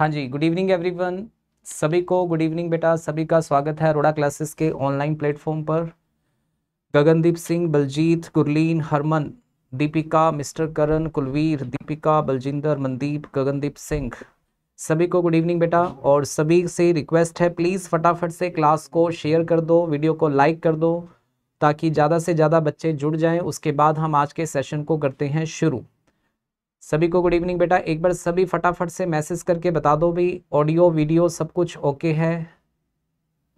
हाँ जी good evening everyone सभी को गुड इवनिंग बेटा सभी का स्वागत है अरोड़ा क्लासेस के ऑनलाइन प्लेटफॉर्म पर गगनदीप सिंह बलजीत गुरलीन हरमन दीपिका मिस्टर करण कुलवीर दीपिका बलजिंदर मनदीप गगनदीप सिंह सभी को गुड इवनिंग बेटा और सभी से रिक्वेस्ट है प्लीज़ फटाफट से क्लास को शेयर कर दो वीडियो को लाइक कर दो ताकि ज़्यादा से ज़्यादा बच्चे जुड़ जाएं उसके बाद हम आज के सेशन को करते हैं शुरू सभी को गुड इवनिंग बेटा एक बार सभी फटाफट से मैसेज करके बता दो भाई ऑडियो वीडियो सब कुछ ओके है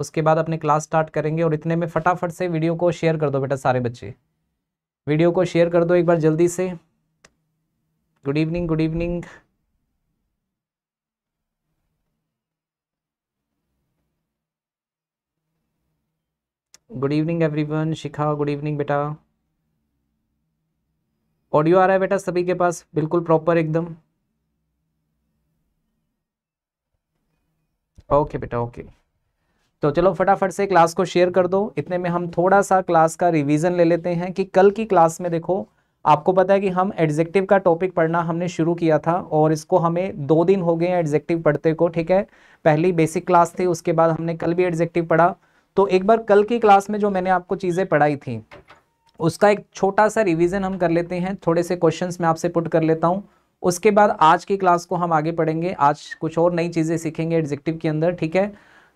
उसके बाद अपने क्लास स्टार्ट करेंगे और इतने में फटाफट से वीडियो को शेयर कर दो बेटा सारे बच्चे वीडियो को शेयर कर दो एक बार जल्दी से good evening good evening good evening everyone Shikha good evening बेटा ऑडियो आ रहा है बेटा सभी के पास बिल्कुल प्रॉपर एकदम ओके बेटा ओके तो चलो फटाफट से क्लास को शेयर कर दो इतने में हम थोड़ा सा क्लास का रिवीजन ले लेते हैं कि कल की क्लास में देखो आपको पता है कि हम एडजेक्टिव का टॉपिक पढ़ना हमने शुरू किया था और इसको हमें दो दिन हो गए हैं एडजेक्टिव पढ़ते को ठीक है पहली बेसिक क्लास थी उसके बाद हमने कल भी एडजेक्टिव पढ़ा तो एक बार कल की क्लास में जो मैंने आपको चीज़ें पढ़ाई थी उसका एक छोटा सा रिवीजन हम कर लेते हैं थोड़े से क्वेश्चंस मैं आपसे पुट कर लेता हूँ उसके बाद आज की क्लास को हम आगे पढ़ेंगे आज कुछ और नई चीज़ें सीखेंगे एडजेक्टिव के अंदर ठीक है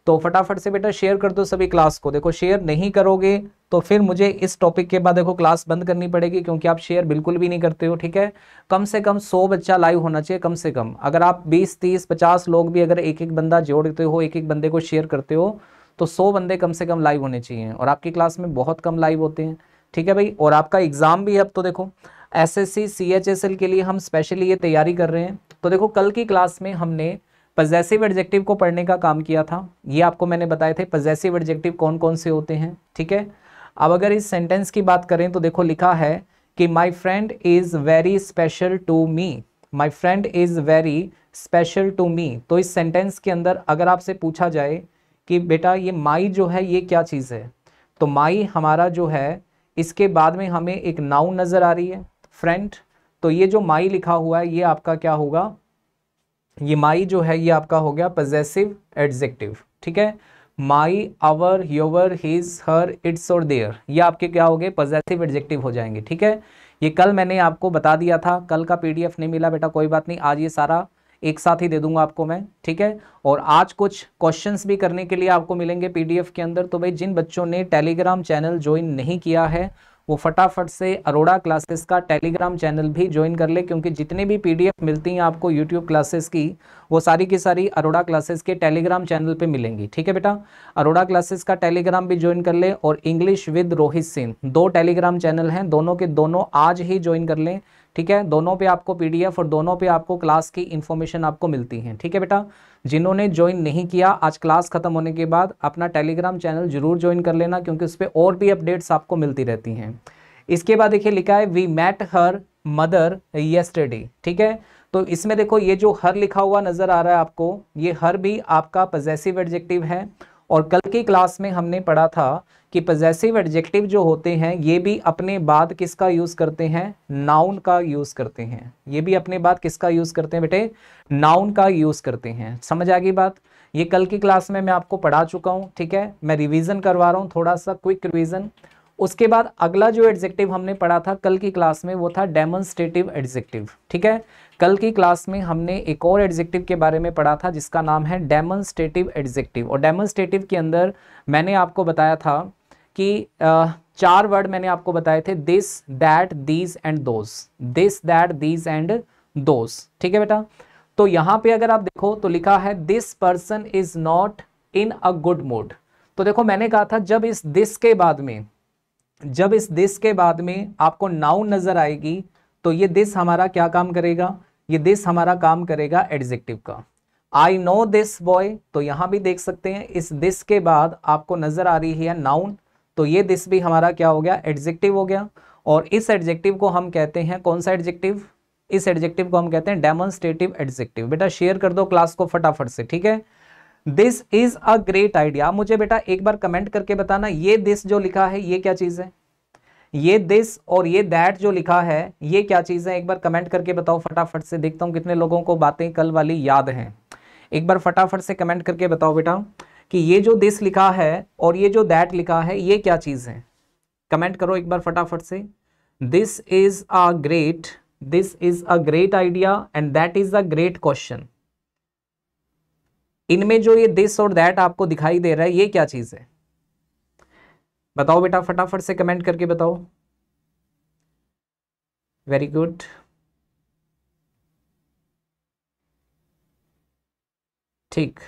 तो फटाफट से बेटा शेयर कर दो सभी क्लास को देखो शेयर नहीं करोगे तो फिर मुझे इस टॉपिक के बाद देखो क्लास बंद करनी पड़ेगी क्योंकि आप शेयर बिल्कुल भी नहीं करते हो ठीक है कम से कम 100 बच्चा लाइव होना चाहिए कम से कम अगर आप 20 30 50 लोग भी अगर एक एक बंदा जोड़ते हो एक एक बंदे को शेयर करते हो तो सौ बंदे कम से कम लाइव होने चाहिए और आपकी क्लास में बहुत कम लाइव होते हैं ठीक है भाई और आपका एग्ज़ाम भी अब तो देखो S S C C H S L के लिए हम स्पेशली ये तैयारी कर रहे हैं तो देखो कल की क्लास में हमने पजेसिव एडजेक्टिव को पढ़ने का काम किया था ये आपको मैंने बताए थे पजेसिव एडजेक्टिव कौन कौन से होते हैं ठीक है अब अगर इस सेंटेंस की बात करें तो देखो लिखा है कि my friend is very special to me my friend is very special to me तो इस सेंटेंस के अंदर अगर आपसे पूछा जाए कि बेटा ये माई जो है ये क्या चीज़ है तो माई हमारा जो है इसके बाद में हमें एक नाउन नज़र आ रही है फ्रेंड तो ये जो माई लिखा हुआ है ये आपका क्या होगा ये माई जो है ये आपका हो गया पजेसिव एडजेक्टिव ठीक है my our your his her its और देयर ये आपके क्या हो गए पजेसिव एडजेक्टिव हो जाएंगे ठीक है ये कल मैंने आपको बता दिया था कल का पीडीएफ नहीं मिला बेटा कोई बात नहीं आज ये सारा एक साथ ही दे दूंगा आपको मैं ठीक है और आज कुछ क्वेश्चंस भी करने के लिए आपको मिलेंगे पीडीएफ के अंदर तो भाई जिन बच्चों ने टेलीग्राम चैनल ज्वाइन नहीं किया है वो फटाफट से अरोड़ा क्लासेस का टेलीग्राम चैनल भी ज्वाइन कर ले क्योंकि जितने भी पीडीएफ मिलती हैं आपको यूट्यूब क्लासेस की वो सारी की सारी अरोड़ा क्लासेस के टेलीग्राम चैनल पे मिलेंगी ठीक है बेटा अरोड़ा क्लासेस का टेलीग्राम भी ज्वाइन कर ले और इंग्लिश विद रोहित सिंह दो टेलीग्राम चैनल हैं दोनों के दोनों आज ही ज्वाइन कर लें ठीक है दोनों पे आपको पीडीएफ और दोनों पे आपको क्लास की इन्फॉर्मेशन आपको मिलती है ठीक है बेटा जिन्होंने ज्वाइन नहीं किया आज क्लास खत्म होने के बाद अपना टेलीग्राम चैनल जरूर ज्वाइन कर लेना क्योंकि उस पर और भी अपडेट्स आपको मिलती रहती हैं इसके बाद देखिए लिखा है we met her mother yesterday ठीक है तो इसमें देखो ये जो हर लिखा हुआ नज़र आ रहा है आपको ये हर भी आपका पजेसिव एडजेक्टिव है और कल की क्लास में हमने पढ़ा था कि पजेसिव एडजेक्टिव जो होते हैं ये भी अपने बाद किसका यूज़ करते हैं नाउन का यूज़ करते हैं ये भी अपने बाद किसका यूज़ करते हैं बेटे नाउन का यूज़ करते हैं समझ आ गई बात ये कल की क्लास में मैं आपको पढ़ा चुका हूँ ठीक है मैं रिविज़न करवा रहा हूँ थोड़ा सा क्विक रिविज़न उसके बाद अगला जो एडजेक्टिव हमने पढ़ा था कल की क्लास में वो था डेमोन्स्ट्रेटिव एडजेक्टिव ठीक है कल की क्लास में हमने एक और एडजेक्टिव के बारे में पढ़ा था जिसका नाम है डेमोन्स्ट्रेटिव एडजेक्टिव और डेमोन्स्ट्रेटिव के अंदर मैंने आपको बताया था कि चार वर्ड मैंने आपको बताए थे this that these and those this that these and those ठीक है बेटा तो यहाँ पे अगर आप देखो तो लिखा है this person is not in a good mood तो देखो मैंने कहा था जब इस दिस के बाद में जब इस दिस के बाद में आपको नाउन नज़र आएगी तो ये दिस हमारा क्या काम करेगा ये दिस हमारा काम करेगा एडजेक्टिव का आई नो दिस बॉय तो यहां भी देख सकते हैं इस दिस के बाद आपको नज़र आ रही है नाउन तो ये दिस भी हमारा क्या हो गया एडजेक्टिव हो गया और इस एडजेक्टिव को हम कहते हैं कौन सा एडजेक्टिव इस एडजेक्टिव को हम कहते हैं डेमोन्स्ट्रेटिव एडजेक्टिव बेटा शेयर कर दो क्लास को फटाफट से ठीक है this is a great idea मुझे बेटा एक बार कमेंट करके बताना ये दिस जो लिखा है ये क्या चीज है ये दिस और ये दैट जो लिखा है ये क्या चीज है एक बार कमेंट करके बताओ फटाफट से देखता हूं कितने लोगों को बातें कल वाली याद हैं एक बार फटाफट से कमेंट करके बताओ बेटा कि ये जो दिस लिखा है और ये जो दैट लिखा है ये क्या चीज है कमेंट करो एक बार फटाफट से this is a great this is a great idea and that is a great question इनमें जो ये दिस और दैट आपको दिखाई दे रहा है ये क्या चीज़ है बताओ बेटा फटाफट से कमेंट करके बताओ वेरी गुड ठीक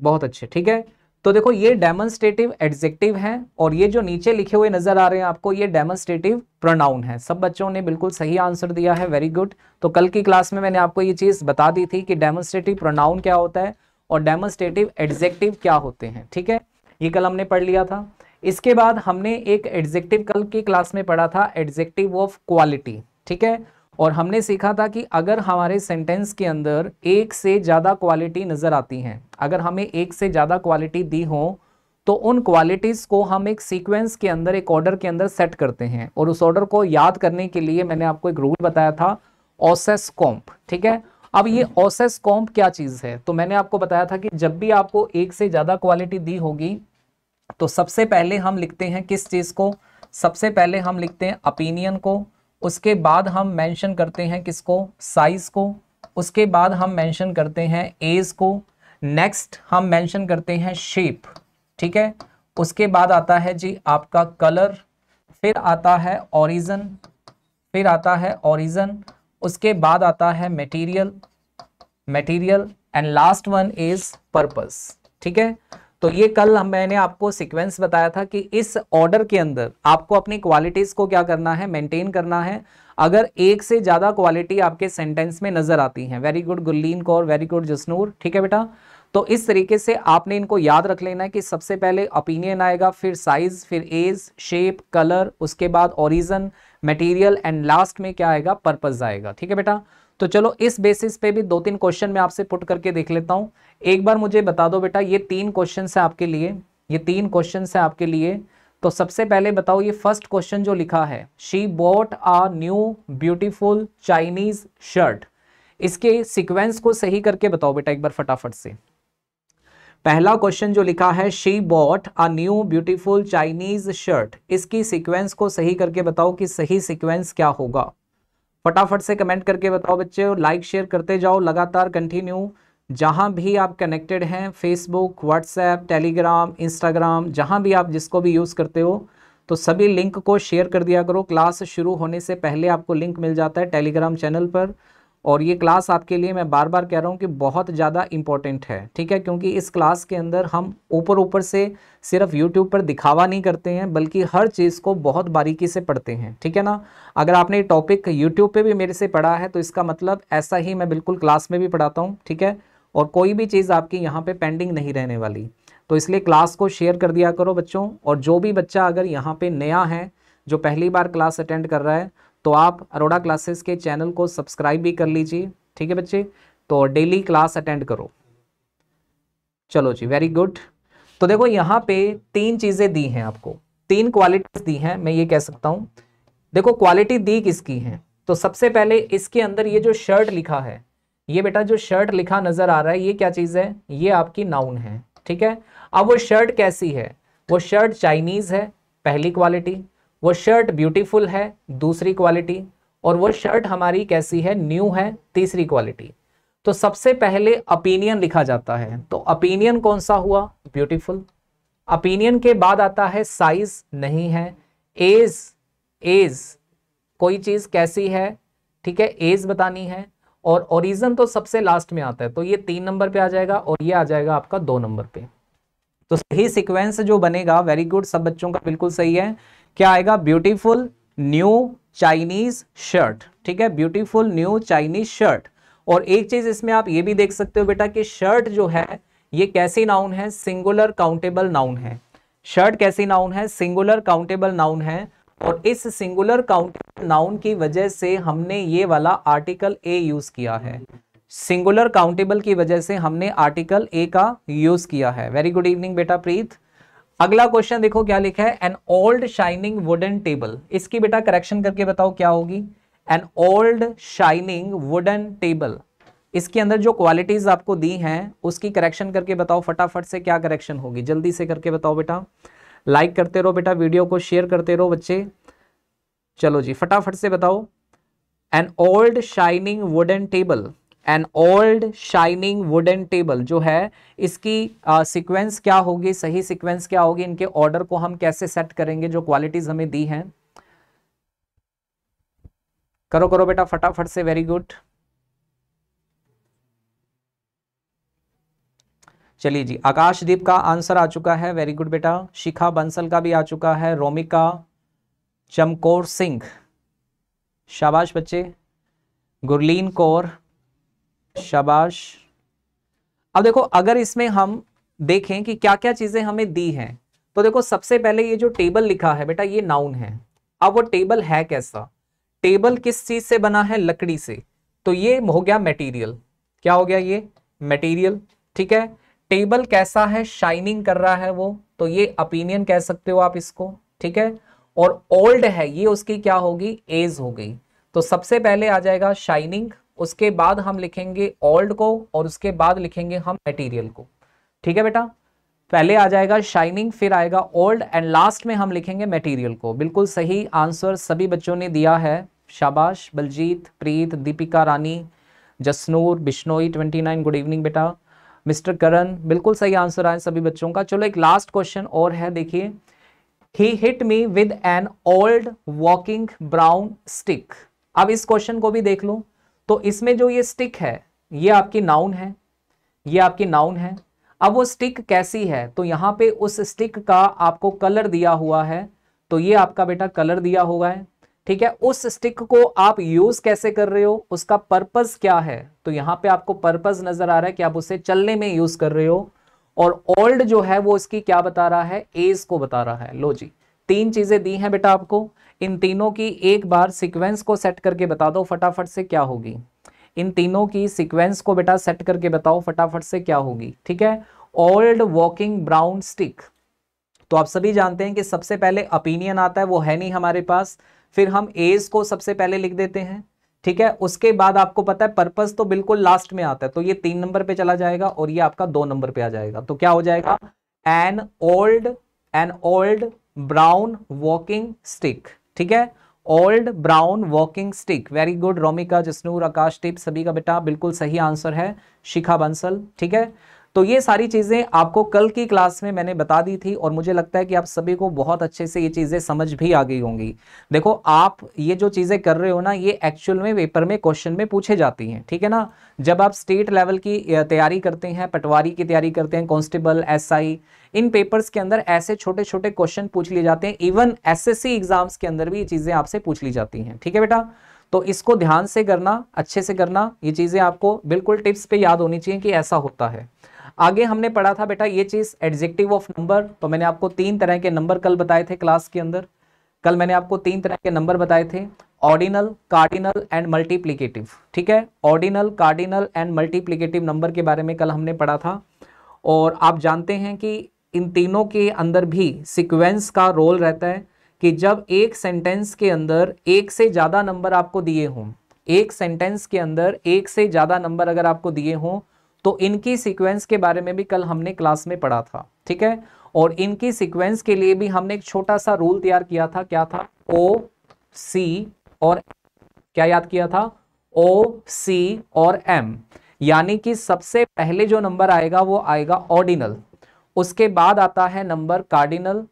बहुत अच्छे ठीक है तो देखो ये डेमोन्स्ट्रेटिव एडजेक्टिव है और ये जो नीचे लिखे हुए नजर आ रहे हैं आपको ये डेमोन्स्ट्रेटिव प्रोनाउन है सब बच्चों ने बिल्कुल सही आंसर दिया है वेरी गुड तो कल की क्लास में मैंने आपको ये चीज़ बता दी थी कि डेमोन्स्ट्रेटिव प्रोनाउन क्या होता है और डेमोन्स्ट्रेटिव एडजेक्टिव क्या होते हैं ठीक है ये कल हमने पढ़ लिया था इसके बाद हमने एक एडजेक्टिव कल की क्लास में पढ़ा था एडजेक्टिव ऑफ क्वालिटी ठीक है और हमने सीखा था कि अगर हमारे सेंटेंस के अंदर एक से ज़्यादा क्वालिटी नज़र आती हैं अगर हमें एक से ज़्यादा क्वालिटी दी हो तो उन क्वालिटीज़ को हम एक सीक्वेंस के अंदर एक ऑर्डर के अंदर सेट करते हैं और उस ऑर्डर को याद करने के लिए मैंने आपको एक रूल बताया था ओसेस कॉम्प ठीक है अब ये ओसेस कॉम्प हम्म। क्या चीज़ है तो मैंने आपको बताया था कि जब भी आपको एक से ज़्यादा क्वालिटी दी होगी तो सबसे पहले हम लिखते हैं किस चीज़ को सबसे पहले हम लिखते हैं ओपिनियन को उसके बाद हम मेंशन करते हैं किसको साइज़ को उसके बाद हम मेंशन करते हैं एज को नेक्स्ट हम मेंशन करते हैं शेप ठीक है उसके बाद आता है जी आपका कलर फिर आता है ओरिजन फिर आता है ओरिजन उसके बाद आता है material material and last one is purpose ठीक है तो ये कल हम मैंने आपको सीक्वेंस बताया था कि इस ऑर्डर के अंदर आपको अपनी क्वालिटीज़ को क्या करना है मेंटेन करना है अगर एक से ज़्यादा क्वालिटी आपके सेंटेंस में नज़र आती है very good Gulleen Kaur very good Jasnoor ठीक है बेटा तो इस तरीके से आपने इनको याद रख लेना है कि सबसे पहले ओपिनियन आएगा फिर साइज़ फिर एज शेप कलर उसके बाद ओरिजन मटेरियल एंड लास्ट में क्या आएगा पर्पज़ आएगा ठीक है बेटा तो चलो इस बेसिस पे भी दो तीन क्वेश्चन मैं आपसे पुट करके देख लेता हूँ एक बार मुझे बता दो बेटा ये तीन क्वेश्चन है आपके लिए ये तीन क्वेश्चन है आपके लिए तो सबसे पहले बताओ ये फर्स्ट क्वेश्चन जो लिखा है she bought a new beautiful Chinese shirt इसके सिक्वेंस को सही करके बताओ बेटा एक बार फटाफट से पहला क्वेश्चन जो लिखा है she bought a new beautiful Chinese shirt इसकी सीक्वेंस को सही करके बताओ कि सही सीक्वेंस क्या होगा फटाफट से कमेंट करके बताओ बच्चे और लाइक शेयर करते जाओ लगातार कंटिन्यू जहाँ भी आप कनेक्टेड हैं फेसबुक व्हाट्सएप टेलीग्राम इंस्टाग्राम जहाँ भी आप जिसको भी यूज़ करते हो तो सभी लिंक को शेयर कर दिया करो क्लास शुरू होने से पहले आपको लिंक मिल जाता है टेलीग्राम चैनल पर और ये क्लास आपके लिए मैं बार बार कह रहा हूँ कि बहुत ज़्यादा इंपॉर्टेंट है ठीक है क्योंकि इस क्लास के अंदर हम ऊपर ऊपर से सिर्फ यूट्यूब पर दिखावा नहीं करते हैं बल्कि हर चीज़ को बहुत बारीकी से पढ़ते हैं ठीक है ना अगर आपने ये टॉपिक यूट्यूब पर भी मेरे से पढ़ा है तो इसका मतलब ऐसा ही मैं बिल्कुल क्लास में भी पढ़ाता हूँ ठीक है और कोई भी चीज़ आपकी यहाँ पे पेंडिंग नहीं रहने वाली तो इसलिए क्लास को शेयर कर दिया करो बच्चों और जो भी बच्चा अगर यहाँ पे नया है जो पहली बार क्लास अटेंड कर रहा है तो आप अरोड़ा क्लासेस के चैनल को सब्सक्राइब भी कर लीजिए ठीक है बच्चे तो डेली क्लास अटेंड करो चलो जी वेरी गुड तो देखो यहाँ पे तीन चीज़ें दी हैं आपको तीन क्वालिटीज दी हैं मैं ये कह सकता हूं देखो क्वालिटी दी किसकी है तो सबसे पहले इसके अंदर ये जो शर्ट लिखा है ये बेटा जो शर्ट लिखा नज़र आ रहा है ये क्या चीज़ है ये आपकी नाउन है ठीक है अब वो शर्ट कैसी है वो शर्ट चाइनीज़ है पहली क्वालिटी वो शर्ट ब्यूटीफुल है दूसरी क्वालिटी और वो शर्ट हमारी कैसी है न्यू है तीसरी क्वालिटी तो सबसे पहले ओपिनियन लिखा जाता है तो ओपिनियन कौन सा हुआ ब्यूटीफुल ओपिनियन के बाद आता है साइज नहीं है एज एज कोई चीज कैसी है ठीक है एज बतानी है और ओरिजन तो सबसे लास्ट में आता है तो ये तीन नंबर पे आ जाएगा और ये आ जाएगा आपका दो नंबर पे तो सही सीक्वेंस जो बनेगा वेरी गुड सब बच्चों का बिल्कुल सही है क्या आएगा ब्यूटीफुल न्यू चाइनीज शर्ट ठीक है ब्यूटीफुल न्यू चाइनीज शर्ट और एक चीज इसमें आप ये भी देख सकते हो बेटा कि शर्ट जो है ये कैसी नाउन है सिंगुलर काउंटेबल नाउन है शर्ट कैसी नाउन है सिंगुलर काउंटेबल नाउन है और इस सिंगुलर काउंटेबल नाउन की वजह से हमने ये वाला आर्टिकल ए यूज किया है सिंगुलर काउंटेबल की वजह से हमने आर्टिकल ए का यूज किया है वेरी गुड इवनिंग बेटा प्रीत अगला क्वेश्चन देखो क्या लिखा है an old shining wooden table इसकी बेटा करेक्शन करके बताओ क्या होगी an old shining wooden table इसके अंदर जो क्वालिटीज आपको दी हैं उसकी करेक्शन करके बताओ फटाफट से क्या करेक्शन होगी जल्दी से करके बताओ बेटा लाइक करते रहो बेटा वीडियो को शेयर करते रहो बच्चे चलो जी फटाफट से बताओ an old shining wooden table an old shining wooden table जो है इसकी सिक्वेंस uh, क्या होगी सही सिक्वेंस क्या होगी इनके ऑर्डर को हम कैसे सेट करेंगे जो क्वालिटीज हमें दी हैं करो करो बेटा फटाफट से वेरी गुड चलिए जी आकाशदीप का आंसर आ चुका है वेरी गुड बेटा शिखा बंसल का भी आ चुका है रोमिका चमकोर सिंह शाबाश बच्चे गुरलीन कौर शबाश अब देखो अगर इसमें हम देखें कि क्या क्या चीजें हमें दी हैं तो देखो सबसे पहले ये जो टेबल लिखा है बेटा ये नाउन है अब वो टेबल है कैसा टेबल किस चीज से बना है लकड़ी से तो ये हो गया मटेरियल क्या हो गया ये मटेरियल ठीक है टेबल कैसा है शाइनिंग कर रहा है वो तो ये ओपिनियन कह सकते हो आप इसको ठीक है और ओल्ड है ये उसकी क्या होगी एज हो गई तो सबसे पहले आ जाएगा शाइनिंग उसके बाद हम लिखेंगे ओल्ड को और उसके बाद लिखेंगे हम मटेरियल को ठीक है बेटा पहले आ जाएगा शाइनिंग फिर आएगा ओल्ड एंड लास्ट में हम लिखेंगे मटेरियल को बिल्कुल सही आंसर सभी बच्चों ने दिया है शाबाश Baljeet Preet Deepika Rani Jasnoor Bishnoi nine good evening बेटा मिस्टर करण बिल्कुल सही आंसर आए सभी बच्चों का चलो एक लास्ट क्वेश्चन और है देखिए he hit me with an old walking brown stick अब इस क्वेश्चन को भी देख लो तो इसमें जो ये स्टिक है ये आपकी नाउन है ये आपकी नाउन है अब वो स्टिक कैसी है तो यहाँ पे उस स्टिक का आपको कलर दिया हुआ है तो ये आपका बेटा कलर दिया हुआ है ठीक है उस स्टिक को आप यूज कैसे कर रहे हो उसका पर्पज क्या है तो यहाँ पे आपको पर्पज नजर आ रहा है कि आप उसे चलने में यूज कर रहे हो और ओल्ड जो है वो इसकी क्या बता रहा है एज को बता रहा है लो जी तीन चीज़ें दी हैं बेटा आपको इन तीनों की एक बार सीक्वेंस को सेट करके बता दो फटाफट से क्या होगी इन तीनों की सीक्वेंस को बेटा सेट करके बताओ फटाफट से क्या होगी ठीक है ओल्ड वॉकिंग ब्राउन स्टिक तो आप सभी जानते हैं कि सबसे पहले ओपिनियन आता है वो है नहीं हमारे पास फिर हम एज को सबसे पहले लिख देते हैं ठीक है उसके बाद आपको पता है पर्पस तो बिल्कुल लास्ट में आता है तो ये तीन नंबर पे चला जाएगा और ये आपका दो नंबर पे आ जाएगा तो क्या हो जाएगा an old an old brown walking stick ठीक है old brown walking stick very good Romika Jasnoor Akash टिप सभी का बेटा बिल्कुल सही आंसर है शिखा बंसल ठीक है तो ये सारी चीज़ें आपको कल की क्लास में मैंने बता दी थी और मुझे लगता है कि आप सभी को बहुत अच्छे से ये चीज़ें समझ भी आ गई होंगी देखो आप ये जो चीज़ें कर रहे हो ना ये एक्चुअल में पेपर में क्वेश्चन में पूछे जाती हैं ठीक है ना जब आप स्टेट लेवल की तैयारी करते हैं पटवारी की तैयारी करते हैं कॉन्स्टेबल एस इन पेपर्स के अंदर ऐसे छोटे छोटे क्वेश्चन पूछ लिए जाते हैं इवन एस एग्जाम्स के अंदर भी ये चीज़ें आपसे पूछ ली जाती हैं ठीक है बेटा तो इसको ध्यान से करना अच्छे से करना ये चीज़ें आपको बिल्कुल टिप्स पे याद होनी चाहिए कि ऐसा होता है आगे हमने पढ़ा था बेटा ये चीज़ एडजेक्टिव ऑफ नंबर तो मैंने आपको तीन तरह के नंबर कल बताए थे क्लास के अंदर कल मैंने आपको तीन तरह के नंबर बताए थे ऑर्डिनल कार्डिनल एंड मल्टीप्लीकेटिव ठीक है ordinal cardinal and multiplicative number के बारे में कल हमने पढ़ा था और आप जानते हैं कि इन तीनों के अंदर भी सिक्वेंस का रोल रहता है कि जब एक सेंटेंस के अंदर एक से ज़्यादा नंबर आपको दिए हों एक सेंटेंस के अंदर एक से ज़्यादा नंबर अगर आपको दिए हों तो इनकी सीक्वेंस के बारे में भी कल हमने क्लास में पढ़ा था ठीक है और इनकी सीक्वेंस के लिए भी हमने एक छोटा सा रूल तैयार किया था क्या था ओ सी और क्या याद किया था ओ सी और एम यानी कि सबसे पहले जो नंबर आएगा वो आएगा ऑर्डिनल उसके बाद आता है नंबर कार्डिनल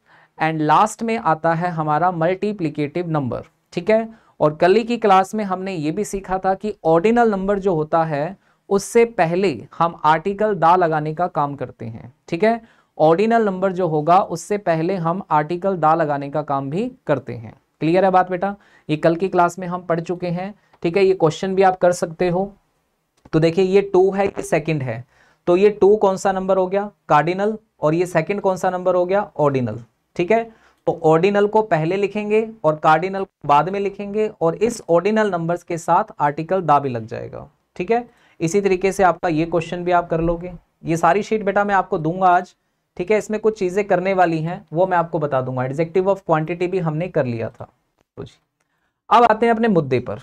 एंड लास्ट में आता है हमारा मल्टीप्लीकेटिव नंबर ठीक है और कल की क्लास में हमने ये भी सीखा था कि ऑर्डिनल नंबर जो होता है उससे पहले हम आर्टिकल दा लगाने का काम करते हैं ठीक है ऑर्डिनल नंबर जो होगा उससे पहले हम आर्टिकल दा लगाने का काम भी करते हैं क्लियर है बात बेटा ये कल की क्लास में हम पढ़ चुके हैं ठीक है ये क्वेश्चन भी आप कर सकते हो तो देखिए ये टू है ये सेकंड है तो ये टू कौन सा नंबर हो गया कार्डिनल और ये सेकंड कौन सा नंबर हो गया ऑर्डिनल ठीक है तो ऑर्डिनल को पहले लिखेंगे और कार्डिनल बाद में लिखेंगे और इस ऑर्डिनल नंबर्स के साथ आर्टिकल दा भी लग जाएगा ठीक है इसी तरीके से आपका ये क्वेश्चन भी आप कर लोगे ये सारी शीट बेटा मैं आपको दूंगा आज ठीक है इसमें कुछ चीज़ें करने वाली हैं वो मैं आपको बता दूंगा एडजेक्टिव ऑफ क्वांटिटी भी हमने कर लिया था तो जी अब आते हैं अपने मुद्दे पर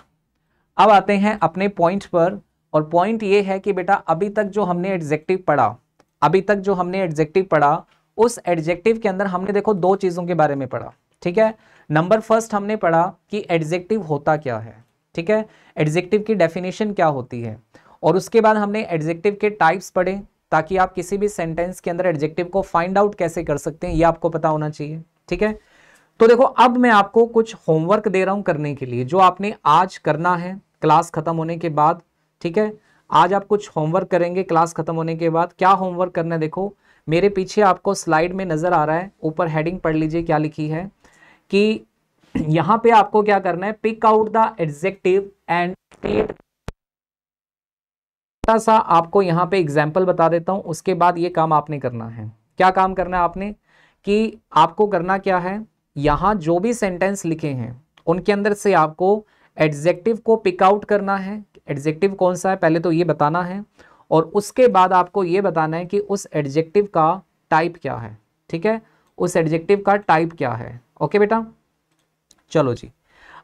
अब आते हैं अपने पॉइंट पर और पॉइंट ये है कि बेटा अभी तक जो हमने एडजेक्टिव पढ़ा अभी तक जो हमने एडजेक्टिव पढ़ा उस एडजेक्टिव के अंदर हमने देखो दो चीज़ों के बारे में पढ़ा ठीक है नंबर फर्स्ट हमने पढ़ा कि एडजेक्टिव होता क्या है ठीक है एडजेक्टिव की डेफिनेशन क्या होती है और उसके बाद हमने एडजेक्टिव के टाइप्स पढ़े ताकि आप किसी भी सेंटेंस के अंदर एडजेक्टिव को फाइंड आउट कैसे कर सकते हैं ये आपको पता होना चाहिए ठीक है तो देखो अब मैं आपको कुछ होमवर्क दे रहा हूं करने के लिए जो आपने आज करना है क्लास खत्म होने के बाद ठीक है आज आप कुछ होमवर्क करेंगे क्लास खत्म होने के बाद क्या होमवर्क करना है देखो मेरे पीछे आपको स्लाइड में नज़र आ रहा है ऊपर हेडिंग पढ़ लीजिए क्या लिखी है कि यहाँ पे आपको क्या करना है pick out the adjective and state छोटा सा आपको यहाँ पे एग्जाम्पल बता देता हूँ उसके बाद ये काम आपने करना है क्या काम करना है आपने कि आपको करना क्या है यहाँ जो भी सेंटेंस लिखे हैं उनके अंदर से आपको एडजेक्टिव को पिकआउट करना है एडजेक्टिव कौन सा है पहले तो ये बताना है और उसके बाद आपको ये बताना है कि उस एडजेक्टिव का टाइप क्या है ठीक है उस एडजेक्टिव का टाइप क्या है ओके बेटा चलो जी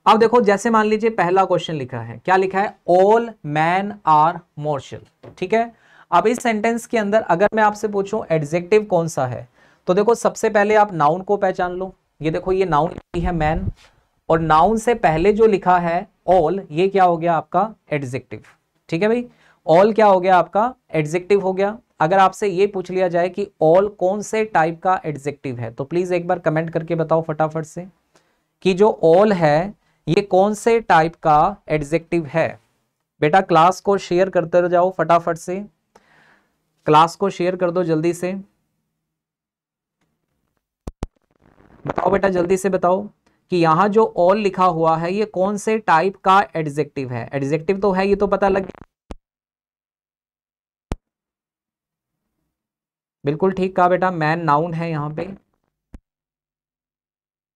अब देखो जैसे मान लीजिए पहला क्वेश्चन लिखा है क्या लिखा है ऑल मैन आर मोर्शल ठीक है अब इस सेंटेंस के अंदर अगर मैं आपसे पूछूं एडजेक्टिव कौन सा है तो देखो सबसे पहले आप नाउन को पहचान लो ये देखो ये नाउन है मैन और नाउन से पहले जो लिखा है ऑल ये क्या हो गया आपका एडजेक्टिव ठीक है भाई ऑल क्या हो गया आपका एडजेक्टिव हो गया अगर आपसे ये पूछ लिया जाए कि ऑल कौन से टाइप का एडजेक्टिव है तो प्लीज एक बार कमेंट करके बताओ फटाफट से कि जो ऑल है ये कौन से टाइप का एडजेक्टिव है बेटा क्लास को शेयर करते जाओ फटाफट से क्लास को शेयर कर दो जल्दी से बताओ बेटा जल्दी से बताओ कि यहां जो ऑल लिखा हुआ है ये कौन से टाइप का एडजेक्टिव है एडजेक्टिव तो है ये तो पता लग गया बिल्कुल ठीक कहा बेटा मैन नाउन है यहां पे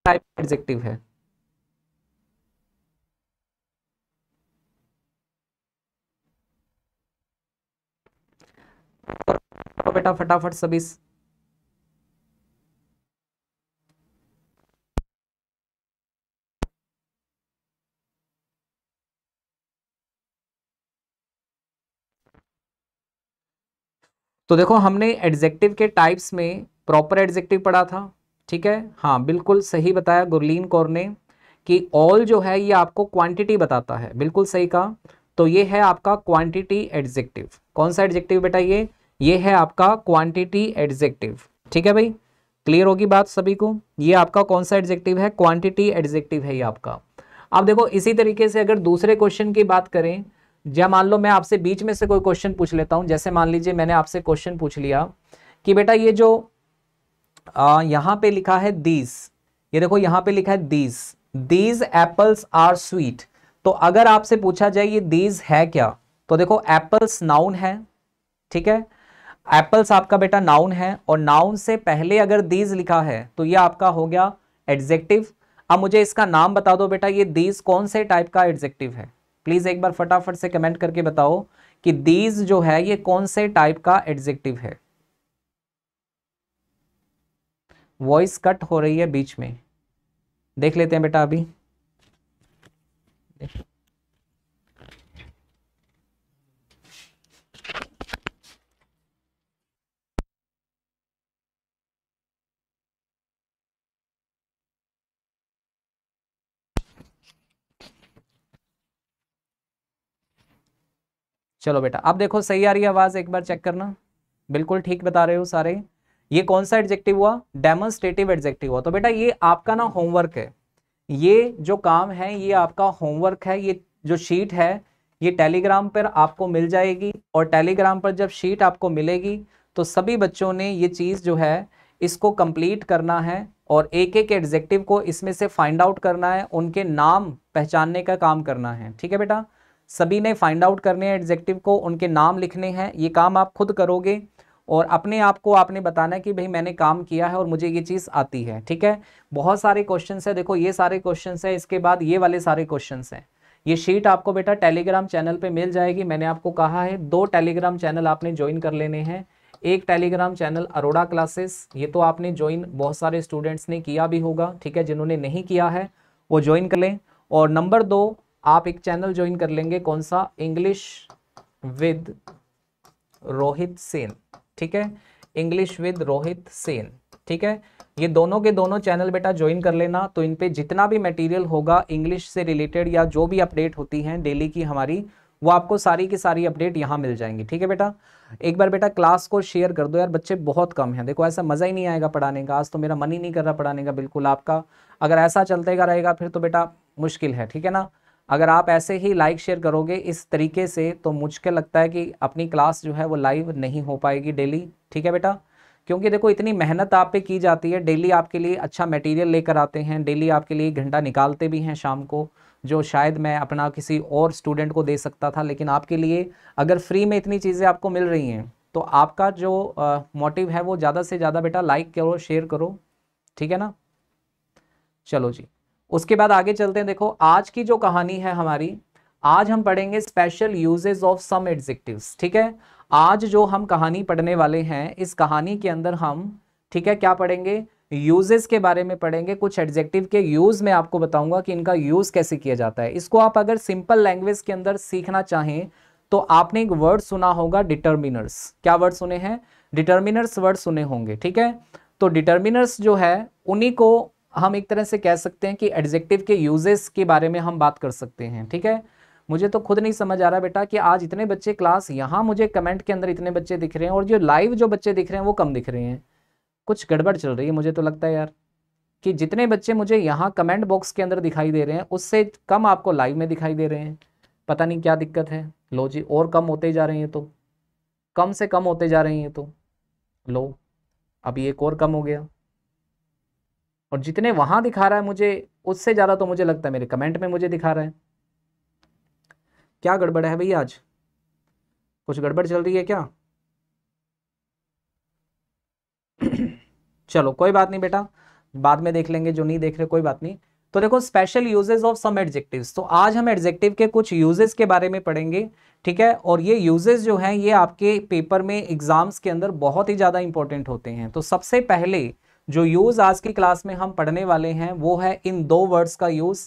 टाइप एडजेक्टिव है तो बेटा फटाफट सभी तो देखो हमने एडजेक्टिव के टाइप्स में प्रॉपर एडजेक्टिव पढ़ा था ठीक है हाँ बिल्कुल सही बताया गुरलीन कौर ने कि ऑल जो है ये आपको क्वांटिटी बताता है बिल्कुल सही कहा तो ये है आपका क्वांटिटी एडजेक्टिव कौन सा एडजेक्टिव बेटा ये ये है आपका क्वांटिटी एडजेक्टिव ठीक है भाई क्लियर होगी बात सभी को ये आपका कौन सा एडजेक्टिव है क्वांटिटी एडजेक्टिव है ये आपका अब देखो इसी तरीके से अगर दूसरे क्वेश्चन की बात करें जब मान लो मैं आपसे बीच में से कोई क्वेश्चन पूछ लेता हूं जैसे मान लीजिए मैंने आपसे क्वेश्चन पूछ लिया कि बेटा ये जो आ, यहां पे लिखा है दीज ये देखो यहां पे लिखा है these these apples are sweet तो अगर आपसे पूछा जाए ये दीज है क्या तो देखो एप्पल्स नाउन है ठीक है एप्पल्स आपका बेटा नाउन है और नाउन से पहले अगर दीज लिखा है तो ये आपका हो गया एडजेक्टिव अब मुझे इसका नाम बता दो बेटा ये दीज कौन से टाइप का एडजेक्टिव है प्लीज़ एक बार फटाफट से कमेंट करके बताओ कि दीज जो है ये कौन से टाइप का एडजेक्टिव है वॉइस कट हो रही है बीच में देख लेते हैं बेटा अभी चलो बेटा अब देखो सही आ रही है आवाज एक बार चेक करना बिल्कुल ठीक बता रहे हो सारे ये कौन सा एडजेक्टिव हुआ डेमोन्स्ट्रेटिव एडजेक्टिव हुआ तो बेटा ये आपका ना होमवर्क है ये जो काम है ये आपका होमवर्क है ये जो शीट है ये टेलीग्राम पर आपको मिल जाएगी और टेलीग्राम पर जब शीट आपको मिलेगी तो सभी बच्चों ने ये चीज़ जो है इसको कंप्लीट करना है और एक एक एडजेक्टिव को इसमें से फाइंड आउट करना है उनके नाम पहचानने का काम करना है ठीक है बेटा सभी ने फाइंड आउट करने हैं एग्जेक्टिव को उनके नाम लिखने हैं ये काम आप खुद करोगे और अपने आप को आपने बताना है कि भाई मैंने काम किया है और मुझे ये चीज़ आती है ठीक है बहुत सारे क्वेश्चन है देखो ये सारे क्वेश्चन है इसके बाद ये वाले सारे क्वेश्चन हैं ये शीट आपको बेटा टेलीग्राम चैनल पे मिल जाएगी मैंने आपको कहा है दो टेलीग्राम चैनल आपने ज्वाइन कर लेने हैं एक टेलीग्राम चैनल अरोड़ा क्लासेस ये तो आपने ज्वाइन बहुत सारे स्टूडेंट्स ने किया भी होगा ठीक है जिन्होंने नहीं किया है वो ज्वाइन कर लें और नंबर दो आप एक चैनल ज्वाइन कर लेंगे कौन सा इंग्लिश विद रोहित सेन ठीक है इंग्लिश विद रोहित सेन ठीक है ये दोनों के दोनों चैनल बेटा ज्वाइन कर लेना तो इन पे जितना भी मटेरियल होगा इंग्लिश से रिलेटेड या जो भी अपडेट होती हैं डेली की हमारी वो आपको सारी की सारी अपडेट यहाँ मिल जाएंगी ठीक है बेटा एक बार बेटा क्लास को शेयर कर दो यार बच्चे बहुत कम हैं देखो ऐसा मज़ा ही नहीं आएगा पढ़ाने का आज तो मेरा मन ही नहीं कर रहा पढ़ाने का बिल्कुल आपका अगर ऐसा चलते रहेगा फिर तो बेटा मुश्किल है ठीक है ना अगर आप ऐसे ही लाइक शेयर करोगे इस तरीके से तो मुझके लगता है कि अपनी क्लास जो है वो लाइव नहीं हो पाएगी डेली ठीक है बेटा क्योंकि देखो इतनी मेहनत आप पे की जाती है डेली आपके लिए अच्छा मटेरियल लेकर आते हैं डेली आपके लिए घंटा निकालते भी हैं शाम को जो शायद मैं अपना किसी और स्टूडेंट को दे सकता था लेकिन आपके लिए अगर फ्री में इतनी चीज़ें आपको मिल रही हैं तो आपका जो मोटिव है वो ज़्यादा से ज़्यादा बेटा लाइक करो शेयर करो ठीक है ना चलो जी उसके बाद आगे चलते हैं देखो आज की जो कहानी है हमारी आज हम पढ़ेंगे special uses of some adjectives ठीक है आज जो हम कहानी पढ़ने वाले हैं इस कहानी के अंदर हम ठीक है क्या पढ़ेंगे यूजेस के बारे में पढ़ेंगे कुछ एडजेक्टिव के यूज़ में आपको बताऊंगा कि इनका यूज़ कैसे किया जाता है इसको आप अगर सिंपल लैंग्वेज के अंदर सीखना चाहें तो आपने एक वर्ड सुना होगा डिटर्मिनर्स क्या वर्ड सुने हैं डिटर्मिनर्स वर्ड सुने होंगे ठीक है तो डिटर्मिनर्स जो है उन्हीं को हम एक तरह से कह सकते हैं कि एडजेक्टिव के यूजेस के बारे में हम बात कर सकते हैं ठीक है मुझे तो खुद नहीं समझ आ रहा बेटा कि आज इतने बच्चे क्लास यहाँ मुझे कमेंट के अंदर इतने बच्चे दिख रहे हैं और जो लाइव जो बच्चे दिख रहे हैं वो कम दिख रहे हैं कुछ गड़बड़ चल रही है मुझे तो लगता है यार कि जितने बच्चे मुझे यहाँ कमेंट बॉक्स के अंदर दिखाई दे रहे हैं उससे कम आपको लाइव में दिखाई दे रहे हैं पता नहीं क्या दिक्कत है लो जी और कम होते जा रहे हैं तो कम से कम होते जा रहे हैं तो लो अभी एक और कम हो गया और जितने वहां दिखा रहा है मुझे उससे ज़्यादा तो मुझे लगता है मेरे कमेंट में मुझे दिखा रहा है क्या गड़बड़ है भैया आज कुछ गड़बड़ चल रही है क्या चलो कोई बात नहीं बेटा बाद में देख लेंगे जो नहीं देख रहे कोई बात नहीं तो देखो special uses of some adjectives तो आज हम एडजेक्टिव के कुछ यूजेस के बारे में पढ़ेंगे ठीक है और ये यूजेस जो हैं ये आपके पेपर में एग्जाम्स के अंदर बहुत ही ज़्यादा इंपॉर्टेंट होते हैं तो सबसे पहले जो यूज आज की क्लास में हम पढ़ने वाले हैं वो है इन दो वर्ड्स का यूज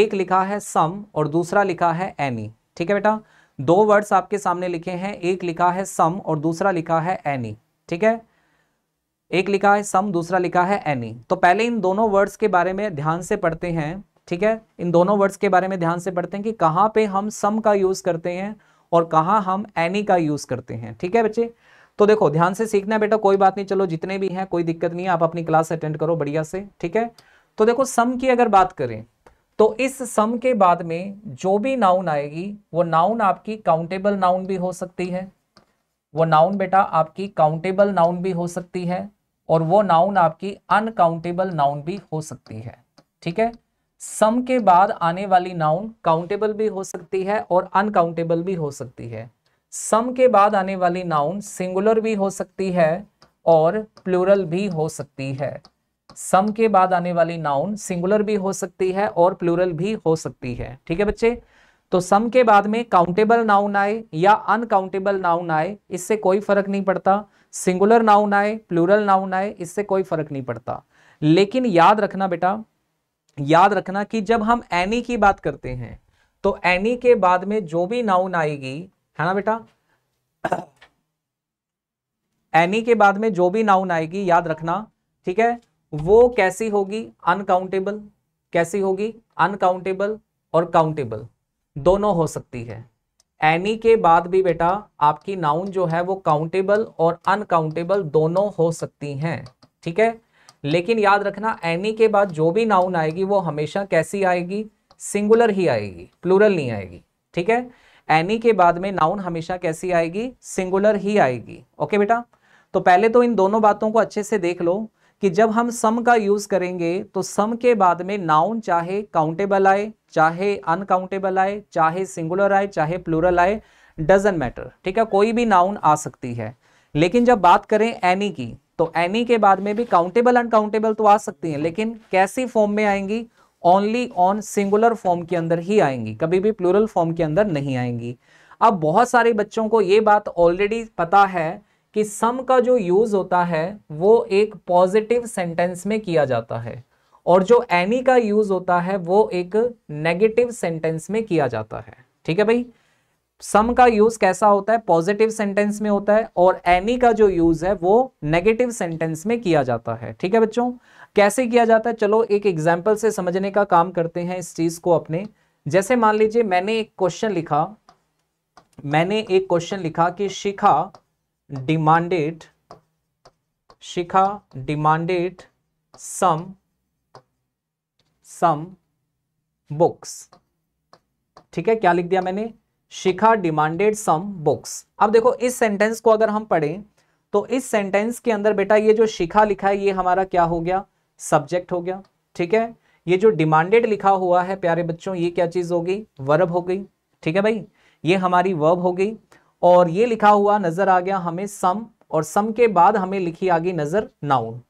एक लिखा है सम और दूसरा लिखा है एनी ठीक है बेटा दो वर्ड्स आपके सामने लिखे हैं एक लिखा है सम और दूसरा लिखा है एनी ठीक है एक लिखा है सम दूसरा लिखा है एनी तो पहले इन दोनों वर्ड्स के बारे में ध्यान से पढ़ते हैं ठीक है इन दोनों वर्ड्स के बारे में ध्यान से पढ़ते हैं कि कहाँ पे हम सम का यूज़ करते हैं और कहाँ हम एनी का यूज़ करते हैं ठीक है बच्चे तो देखो ध्यान से सीखना बेटा कोई बात नहीं चलो जितने भी हैं कोई दिक्कत नहीं है आप अपनी क्लास अटेंड करो बढ़िया से ठीक है तो देखो सम की अगर बात करें तो इस सम के बाद में जो भी नाउन आएगी वो नाउन आपकी काउंटेबल नाउन भी हो सकती है वो नाउन बेटा आपकी काउंटेबल नाउन भी हो सकती है और वो नाउन आपकी अनकाउंटेबल नाउन भी हो सकती है ठीक है सम के बाद आने वाली नाउन काउंटेबल भी हो सकती है और अनकाउंटेबल भी हो सकती है सम के बाद आने वाली नाउन सिंगुलर भी हो सकती है और प्लूरल भी हो सकती है सम के बाद आने वाली नाउन सिंगुलर भी हो सकती है और प्लूरल भी हो सकती है ठीक है बच्चे तो सम के बाद में काउंटेबल नाउन आए या अनकाउंटेबल नाउन आए इससे कोई फर्क नहीं पड़ता सिंगुलर नाउन आए प्लूरल नाउन आए इससे कोई फर्क नहीं पड़ता लेकिन याद रखना बेटा याद रखना कि जब हम एनी की बात करते हैं तो एनी के बाद में जो भी नाउन आएगी है ना बेटा एनी के बाद में जो भी नाउन आएगी याद रखना ठीक है वो कैसी होगी अनकाउंटेबल कैसी होगी अनकाउंटेबल और काउंटेबल दोनों हो सकती है एनी के बाद भी बेटा आपकी नाउन जो है वो काउंटेबल और अनकाउंटेबल दोनों हो सकती हैं ठीक है लेकिन याद रखना एनी के बाद जो भी नाउन आएगी वो हमेशा कैसी आएगी सिंगुलर ही आएगी प्लूरल नहीं आएगी ठीक है एनी के बाद में नाउन हमेशा कैसी आएगी सिंगुलर ही आएगी ओके बेटा तो पहले तो इन दोनों बातों को अच्छे से देख लो कि जब हम सम का यूज करेंगे तो सम के बाद में नाउन चाहे काउंटेबल आए चाहे अनकाउंटेबल आए चाहे सिंगुलर आए चाहे प्लूरल आए डजेंट मैटर ठीक है कोई भी नाउन आ सकती है लेकिन जब बात करें एनी की तो एनी के बाद में भी काउंटेबल अनकाउंटेबल तो आ सकती हैं लेकिन कैसी फॉर्म में आएंगी ओनली ऑन सिंगुलर फॉर्म के अंदर ही आएंगी कभी भी प्लूरल फॉर्म के अंदर नहीं आएंगी अब बहुत सारे बच्चों को ये बात ऑलरेडी पता है कि सम का जो यूज होता है वो एक पॉजिटिव सेंटेंस में किया जाता है और जो एनी का यूज होता है वो एक नेगेटिव सेंटेंस में किया जाता है ठीक है भाई सम का यूज कैसा होता है पॉजिटिव सेंटेंस में होता है और एनी का जो यूज है वो नेगेटिव सेंटेंस में किया जाता है ठीक है बच्चों कैसे किया जाता है चलो एक एग्जाम्पल से समझने का काम करते हैं इस चीज़ को अपने जैसे मान लीजिए मैंने एक क्वेश्चन लिखा मैंने एक क्वेश्चन लिखा कि Shikha demanded Shikha demanded some some books ठीक है क्या लिख दिया मैंने शिखा डिमांडेड सम बुक्स अब देखो इस सेंटेंस को अगर हम पढ़ें तो इस सेंटेंस के अंदर बेटा ये जो शिखा लिखा है ये हमारा क्या हो गया सब्जेक्ट हो गया ठीक है ये जो डिमांडेड लिखा हुआ है प्यारे बच्चों ये क्या चीज़ होगी वर्ब हो गई ठीक है भाई ये हमारी वर्ब हो गई और ये लिखा हुआ नज़र आ गया हमें सम और सम के बाद हमें लिखी आ गई नज़र नाउन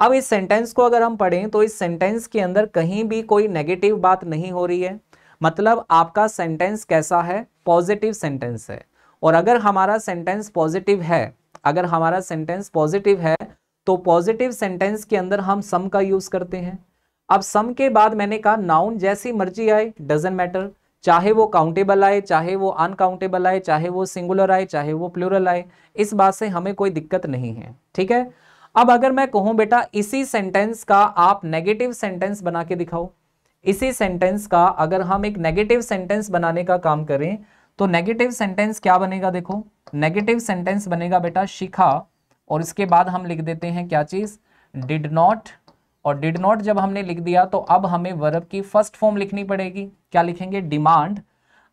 अब इस सेंटेंस को अगर हम पढ़ें तो इस सेंटेंस के अंदर कहीं भी कोई नेगेटिव बात नहीं हो रही है मतलब आपका सेंटेंस कैसा है पॉजिटिव सेंटेंस है और अगर हमारा सेंटेंस पॉजिटिव है अगर हमारा सेंटेंस पॉजिटिव है तो पॉजिटिव सेंटेंस के अंदर हम सम का यूज करते हैं अब सम के बाद मैंने कहा नाउन जैसी मर्जी आए डजेंट मैटर चाहे वो काउंटेबल आए चाहे वो अनकाउंटेबल आए चाहे वो सिंगुलर आए चाहे वो प्लूरल आए इस बात से हमें कोई दिक्कत नहीं है ठीक है अब अगर मैं कहूं बेटा इसी सेंटेंस का आप नेगेटिव सेंटेंस बना के दिखाओ इसी सेंटेंस का अगर हम एक नेगेटिव सेंटेंस बनाने का काम करें तो नेगेटिव सेंटेंस क्या बनेगा देखो नेगेटिव सेंटेंस बनेगा बेटा शिखा और इसके बाद हम लिख देते हैं क्या चीज़ डिड नॉट और डिड नॉट जब हमने लिख दिया तो अब हमें वर्ब की फर्स्ट फॉर्म लिखनी पड़ेगी क्या लिखेंगे डिमांड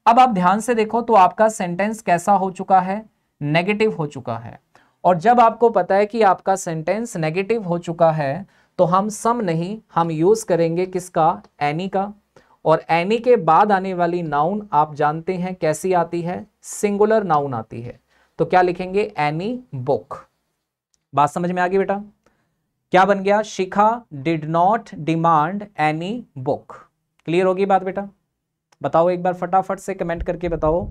अब आप ध्यान से देखो तो आपका सेंटेंस कैसा हो चुका है नेगेटिव हो चुका है और जब आपको पता है कि आपका सेंटेंस नेगेटिव हो चुका है तो हम सम नहीं हम यूज करेंगे किसका एनी का और एनी के बाद आने वाली नाउन आप जानते हैं कैसी आती है सिंगुलर नाउन आती है तो क्या लिखेंगे एनी बुक बात समझ में आ गई बेटा क्या बन गया Shikha did not demand any book clear होगी बात बेटा बताओ एक बार फटाफट से कमेंट करके बताओ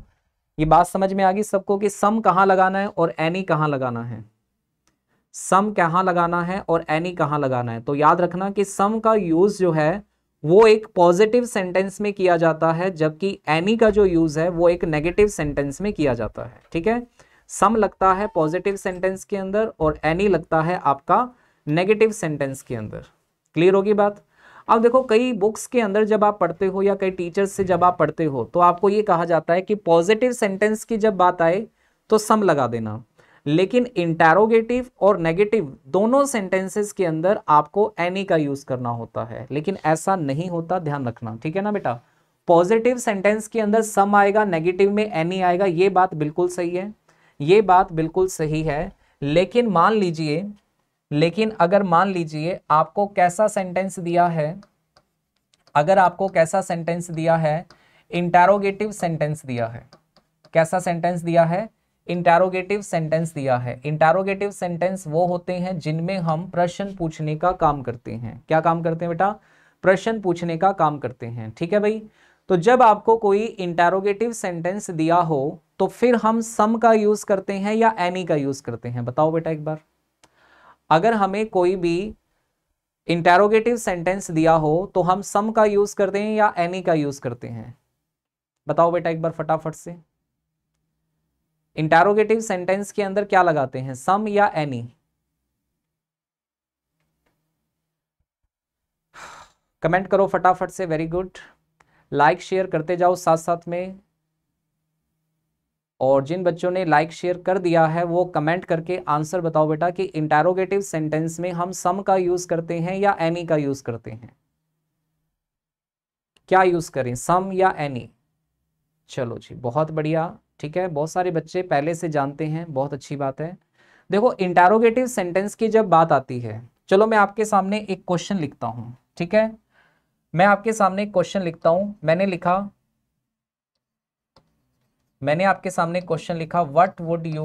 ये बात समझ में आ गई सबको कि सम कहां लगाना है और एनी कहां लगाना है सम कहां लगाना है और एनी कहां लगाना है तो याद रखना कि सम का यूज जो है वो एक पॉजिटिव सेंटेंस में किया जाता है जबकि एनी का जो यूज है वो एक नेगेटिव सेंटेंस में किया जाता है ठीक है सम लगता है पॉजिटिव सेंटेंस के अंदर और एनी लगता है आपका नेगेटिव सेंटेंस के अंदर क्लियर होगी बात अब देखो कई बुक्स के अंदर जब आप पढ़ते हो या कई टीचर्स से जब आप पढ़ते हो तो आपको ये कहा जाता है कि पॉजिटिव सेंटेंस की जब बात आए तो सम लगा देना लेकिन इंटेरोगेटिव और नेगेटिव दोनों सेंटेंसेस के अंदर आपको एनी का यूज करना होता है लेकिन ऐसा नहीं होता ध्यान रखना ठीक है ना बेटा पॉजिटिव सेंटेंस के अंदर सम आएगा नेगेटिव में एनी आएगा ये बात बिल्कुल सही है ये बात बिल्कुल सही है लेकिन मान लीजिए लेकिन अगर मान लीजिए आपको कैसा सेंटेंस दिया है अगर आपको कैसा सेंटेंस दिया है इंटेरोगेटिव सेंटेंस दिया है कैसा सेंटेंस दिया है इंटेरोगेटिव सेंटेंस दिया है इंटेरोगेटिव सेंटेंस वो होते हैं जिनमें हम प्रश्न पूछने का काम करते हैं क्या काम करते हैं बेटा प्रश्न पूछने का काम करते हैं ठीक है भाई तो जब आपको कोई इंटेरोगेटिव सेंटेंस दिया हो तो फिर हम सम का यूज करते हैं या एनी का यूज करते हैं बताओ बेटा एक बार अगर हमें कोई भी इंटेरोगेटिव सेंटेंस दिया हो तो हम सम का यूज करते हैं या एनी का यूज करते हैं बताओ बेटा एक बार फटाफट से इंटेरोगेटिव सेंटेंस के अंदर क्या लगाते हैं सम या एनी कमेंट करो फटाफट से वेरी गुड लाइक शेयर करते जाओ साथ साथ में और जिन बच्चों ने लाइक शेयर कर दिया है वो कमेंट करके आंसर बताओ बेटा कि इंटेरोगेटिव सेंटेंस में हम सम का यूज़ करते हैं या एनी का यूज़ करते हैं क्या यूज़ करें सम या एनी चलो जी बहुत बढ़िया ठीक है बहुत सारे बच्चे पहले से जानते हैं बहुत अच्छी बात है देखो इंटेरोगेटिव सेंटेंस की जब बात आती है चलो मैं आपके सामने एक क्वेश्चन लिखता हूं ठीक है मैं आपके सामने क्वेश्चन लिखता हूं मैंने लिखा मैंने आपके सामने क्वेश्चन लिखा व्हाट वुड यू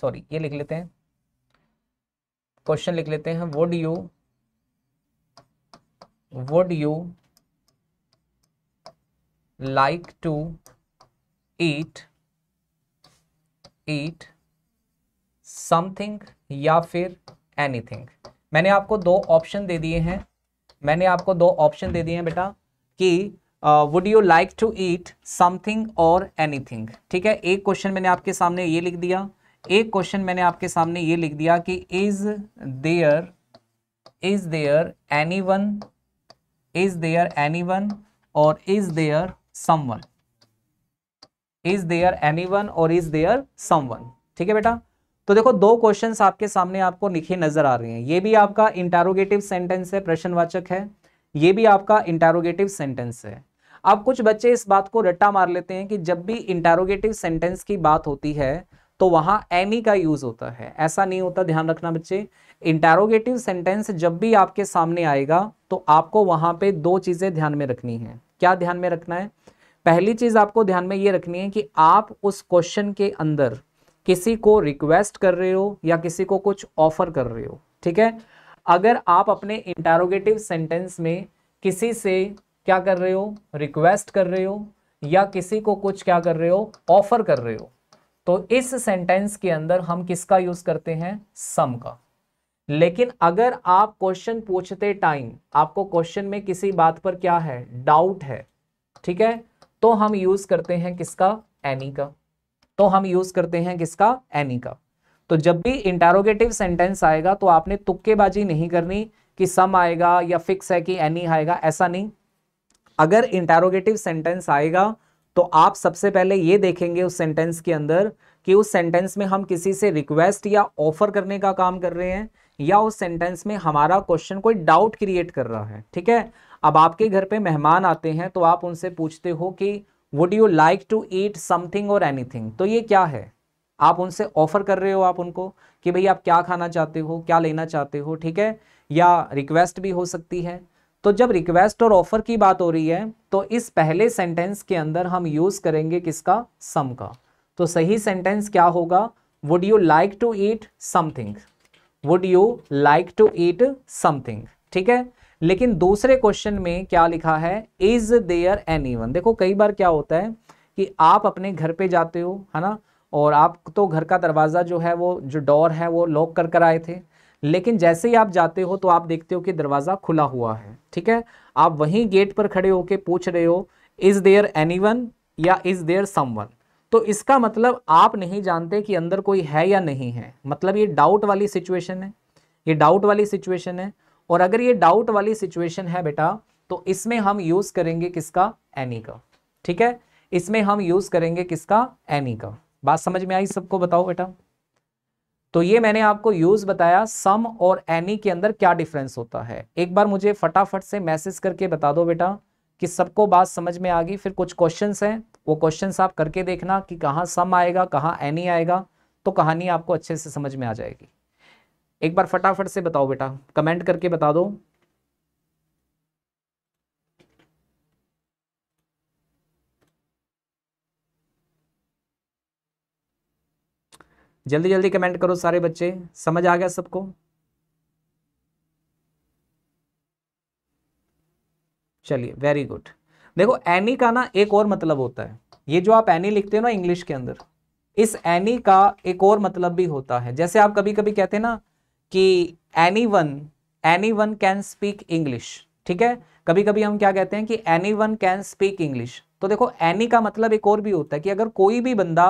सॉरी ये लिख लेते हैं क्वेश्चन लिख लेते हैं would you would you like to eat eat something या फिर एनीथिंग मैंने आपको दो ऑप्शन दे दिए हैं मैंने आपको दो ऑप्शन दे दिए हैं बेटा कि would you like to eat something और एनीथिंग ठीक है एक क्वेश्चन मैंने आपके सामने ये लिख दिया एक क्वेश्चन मैंने आपके सामने ये लिख दिया कि is there is there anyone is there anyone और is there someone is there anyone और इज देयर समवन ठीक है बेटा तो देखो दो क्वेश्चन आपके सामने आपको लिखे नजर आ रहे हैं ये भी आपका इंटेरोगेटिव सेंटेंस है प्रश्नवाचक है ये भी आपका इंटेरोगेटिव सेंटेंस है अब कुछ बच्चे इस बात को रट्टा मार लेते हैं कि जब भी इंटेरोगेटिव सेंटेंस की बात होती है तो वहां एनी का यूज होता है ऐसा नहीं होता ध्यान रखना बच्चे इंटेरोगेटिव सेंटेंस जब भी आपके सामने आएगा तो आपको वहां पे दो चीज़ें ध्यान में रखनी है क्या ध्यान में रखना है पहली चीज़ आपको ध्यान में ये रखनी है कि आप उस क्वेश्चन के अंदर किसी को रिक्वेस्ट कर रहे हो या किसी को कुछ ऑफर कर रहे हो ठीक है अगर आप अपने इंटारोगेटिव सेंटेंस में किसी से क्या कर रहे हो रिक्वेस्ट कर रहे हो या किसी को कुछ क्या कर रहे हो ऑफर कर रहे हो तो इस सेंटेंस के अंदर हम किसका यूज करते हैं सम का लेकिन अगर आप क्वेश्चन पूछते टाइम आपको क्वेश्चन में किसी बात पर क्या है डाउट है ठीक है तो हम यूज करते हैं किसका एनी का तो हम यूज करते हैं किसका एनी का तो जब भी इंटेरोगेटिव सेंटेंस आएगा तो आपने तुक्केबाजी नहीं करनी कि सम आएगा या फिक्स है कि एनी आएगा ऐसा नहीं अगर इंटेरोगेटिव सेंटेंस आएगा तो आप सबसे पहले ये देखेंगे उस सेंटेंस के अंदर कि उस सेंटेंस में हम किसी से रिक्वेस्ट या ऑफर करने का काम कर रहे हैं या उस सेंटेंस में हमारा क्वेश्चन कोई डाउट क्रिएट कर रहा है ठीक है अब आपके घर पे मेहमान आते हैं तो आप उनसे पूछते हो कि would you like to eat something और एनीथिंग तो ये क्या है आप उनसे ऑफर कर रहे हो आप उनको कि भाई आप क्या खाना चाहते हो क्या लेना चाहते हो ठीक है या रिक्वेस्ट भी हो सकती है तो जब रिक्वेस्ट और ऑफर की बात हो रही है तो इस पहले सेंटेंस के अंदर हम यूज करेंगे किसका सम का तो सही सेंटेंस क्या होगा would you like to eat something would you like to eat something ठीक है लेकिन दूसरे क्वेश्चन में क्या लिखा है इज देयर एनी वन देखो कई बार क्या होता है कि आप अपने घर पे जाते हो है ना और आप तो घर का दरवाज़ा जो है वो जो डोर है वो लॉक कर कर आए थे लेकिन जैसे ही आप जाते हो तो आप देखते हो कि दरवाज़ा खुला हुआ है ठीक है आप वहीं गेट पर खड़े होके पूछ रहे हो इज़ देयर एनी या इज़ देयर समवन तो इसका मतलब आप नहीं जानते कि अंदर कोई है या नहीं है मतलब ये डाउट वाली सिचुएशन है ये डाउट वाली सिचुएशन है और अगर ये डाउट वाली सिचुएशन है बेटा तो इसमें हम यूज करेंगे किसका एनी का ठीक है इसमें हम यूज करेंगे किसका एनी का बात समझ में आई सबको बताओ बेटा तो ये मैंने आपको यूज बताया सम और एनी के अंदर क्या डिफरेंस होता है एक बार मुझे फटाफट से मैसेज करके बता दो बेटा कि सबको बात समझ में आ गई फिर कुछ क्वेश्चंस हैं वो क्वेश्चंस आप करके देखना कि कहाँ सम आएगा कहाँ एनी आएगा तो कहानी आपको अच्छे से समझ में आ जाएगी एक बार फटाफट से बताओ बेटा कमेंट करके बता दो जल्दी जल्दी कमेंट करो सारे बच्चे समझ आ गया सबको चलिए वेरी गुड देखो एनी का ना एक और मतलब होता है ये जो आप एनी लिखते हो ना इंग्लिश के अंदर इस एनी का एक और मतलब भी होता है जैसे आप कभी कभी कहते हैं ना कि anyone anyone can speak English ठीक है कभी कभी हम क्या कहते हैं कि anyone can speak English तो देखो एनी का मतलब एक और भी होता है कि अगर कोई भी बंदा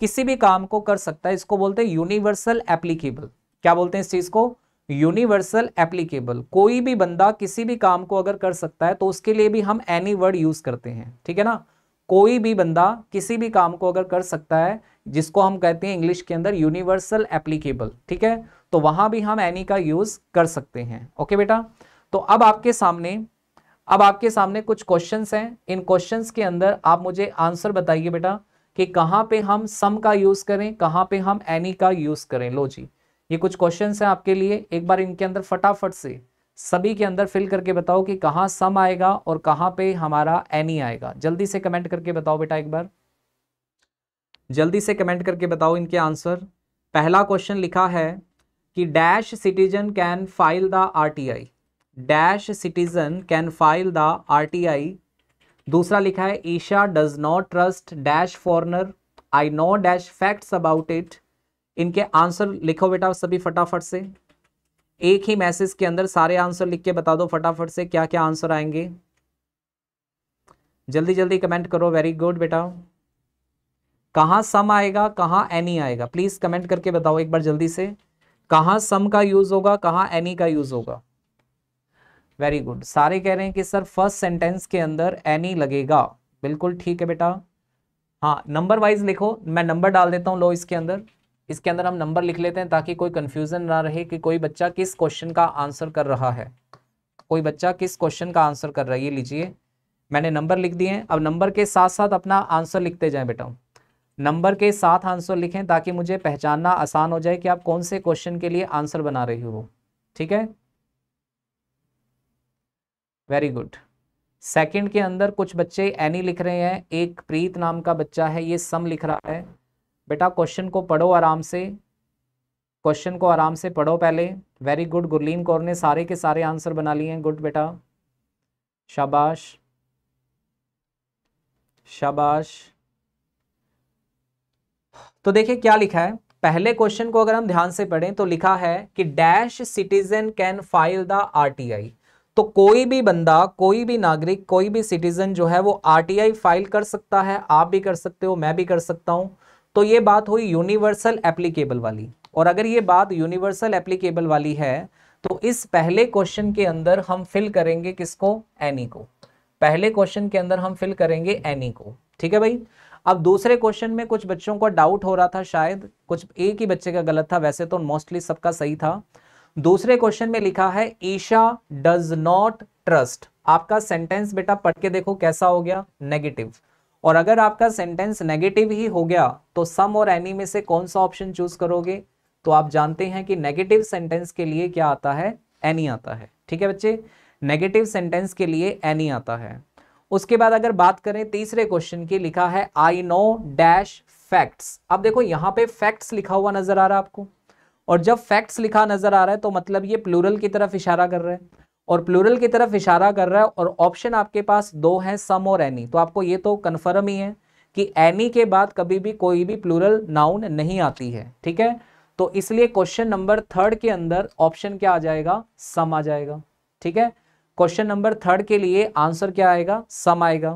किसी भी काम को कर सकता है इसको बोलते हैं यूनिवर्सल एप्लीकेबल क्या बोलते हैं इस चीज़ को यूनिवर्सल एप्लीकेबल कोई भी बंदा किसी भी काम को अगर कर सकता है तो उसके लिए भी हम एनी वर्ड यूज़ करते हैं ठीक है ना कोई भी बंदा किसी भी काम को अगर कर सकता है जिसको हम कहते हैं इंग्लिश के अंदर यूनिवर्सल एप्लीकेबल ठीक है तो वहां भी हम एनी का यूज कर सकते हैं ओके बेटा तो अब आपके सामने अब आपके सामने कुछ क्वेश्चंस हैं इन क्वेश्चंस के अंदर आप मुझे आंसर बताइए बेटा कि कहां पे हम सम का यूज करें कहां पे हम एनी का यूज करें लो जी ये कुछ क्वेश्चन हैं आपके लिए एक बार इनके अंदर फटाफट से सभी के अंदर फिल करके बताओ कि कहां सम आएगा और कहां पे हमारा एनी आएगा जल्दी से कमेंट करके बताओ बेटा एक बार जल्दी से कमेंट करके बताओ इनके आंसर पहला क्वेश्चन लिखा है कि dash citizen can file the RTI dash citizen can file the RTI दूसरा लिखा है Isha does not trust dash foreigner I know dash facts about it इनके आंसर लिखो बेटा सभी फटाफट से एक ही मैसेज के अंदर सारे आंसर लिख के बता दो फटाफट से क्या क्या आंसर आएंगे जल्दी जल्दी कमेंट करो वेरी गुड बेटा कहाँ सम आएगा कहाँ एनी आएगा प्लीज़ कमेंट करके बताओ एक बार जल्दी से कहाँ सम का यूज होगा कहाँ एनी का यूज होगा वेरी गुड सारे कह रहे हैं कि सर फर्स्ट सेंटेंस के अंदर एनी लगेगा बिल्कुल ठीक है बेटा हाँ नंबर वाइज लिखो मैं नंबर डाल देता हूँ लो इसके अंदर इसके अंदर हम नंबर लिख लेते हैं ताकि कोई कंफ्यूजन ना रहे कि कोई बच्चा किस क्वेश्चन का आंसर कर रहा है कोई बच्चा किस क्वेश्चन का आंसर कर रहा है ये लीजिए मैंने नंबर लिख दिए अब नंबर के साथ साथ अपना आंसर लिखते जाएं बेटा नंबर के साथ आंसर लिखें ताकि मुझे पहचानना आसान हो जाए कि आप कौन से क्वेश्चन के लिए आंसर बना रही हो ठीक है वेरी गुड सेकंड के अंदर कुछ बच्चे एनी लिख रहे हैं एक प्रीत नाम का बच्चा है ये सम लिख रहा है बेटा क्वेश्चन को पढ़ो आराम से क्वेश्चन को आराम से पढ़ो पहले वेरी गुड गुरलीन कौर ने सारे के सारे आंसर बना लिए हैं गुड बेटा शाबाश शाबाश तो देखिए क्या लिखा है पहले क्वेश्चन को अगर हम ध्यान से पढ़ें तो लिखा है कि dash citizen can file the RTI तो कोई भी बंदा कोई भी नागरिक कोई भी सिटीजन जो है वो आरटीआई फाइल कर सकता है आप भी कर सकते हो मैं भी कर सकता हूं तो ये बात हुई यूनिवर्सल एप्लीकेबल वाली और अगर ये बात यूनिवर्सल एप्लीकेबल वाली है तो इस पहले क्वेश्चन के अंदर हम फिल करेंगे किसको एनी को पहले क्वेश्चन के अंदर हम फिल करेंगे एनी को ठीक है भाई अब दूसरे क्वेश्चन में कुछ बच्चों को डाउट हो रहा था शायद कुछ एक ही बच्चे का गलत था वैसे तो मोस्टली सबका सही था दूसरे क्वेश्चन में लिखा है ईशा डज नॉट ट्रस्ट आपका सेंटेंस बेटा पढ़ के देखो कैसा हो गया नेगेटिव और अगर आपका सेंटेंस नेगेटिव ही हो गया तो सम और एनी में से कौन सा ऑप्शन चूज करोगे तो आप जानते हैं कि नेगेटिव सेंटेंस के लिए क्या आता है एनी आता है ठीक है बच्चे नेगेटिव सेंटेंस के लिए एनी आता है उसके बाद अगर बात करें तीसरे क्वेश्चन की लिखा है आई नो डैश फैक्ट्स अब देखो यहां पे फैक्ट्स लिखा हुआ नजर आ रहा है आपको और जब फैक्ट्स लिखा नजर आ रहा है तो मतलब ये प्लूरल की तरफ इशारा कर रहा है और प्लूरल की तरफ इशारा कर रहा है और ऑप्शन आपके पास दो है सम और एनी तो आपको ये तो कन्फर्म ही है कि एनी के बाद कभी भी कोई भी प्लूरल नाउन नहीं आती है ठीक है तो इसलिए क्वेश्चन नंबर थर्ड के अंदर ऑप्शन क्या आ जाएगा सम आ जाएगा ठीक है क्वेश्चन नंबर थर्ड के लिए आंसर क्या आएगा सम आएगा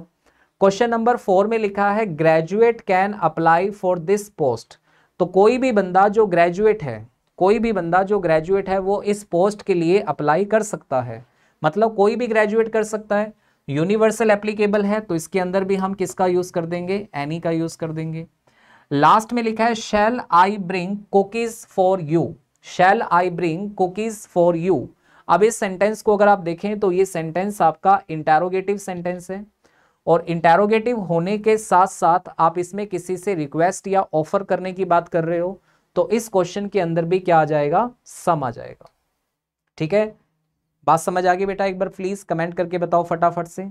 क्वेश्चन नंबर फोर में लिखा है graduate can apply for this post तो कोई भी बंदा जो ग्रेजुएट है कोई भी बंदा जो ग्रेजुएट है वो इस पोस्ट के लिए अप्लाई कर सकता है मतलब कोई भी ग्रेजुएट कर सकता है यूनिवर्सल एप्लीकेबल है तो इसके अंदर भी हम किसका यूज़ कर देंगे एनी का यूज़ कर देंगे लास्ट में लिखा है shall I bring cookies for you shall I bring cookies for you अब इस सेंटेंस को अगर आप देखें तो ये सेंटेंस आपका इंटेरोगेटिव सेंटेंस है और इंटेरोगेटिव होने के साथ साथ आप इसमें किसी से रिक्वेस्ट या ऑफर करने की बात कर रहे हो तो इस क्वेश्चन के अंदर भी क्या आ जाएगा सम आ जाएगा ठीक है बात समझ आ गई बेटा एक बार प्लीज कमेंट करके बताओ फटाफट से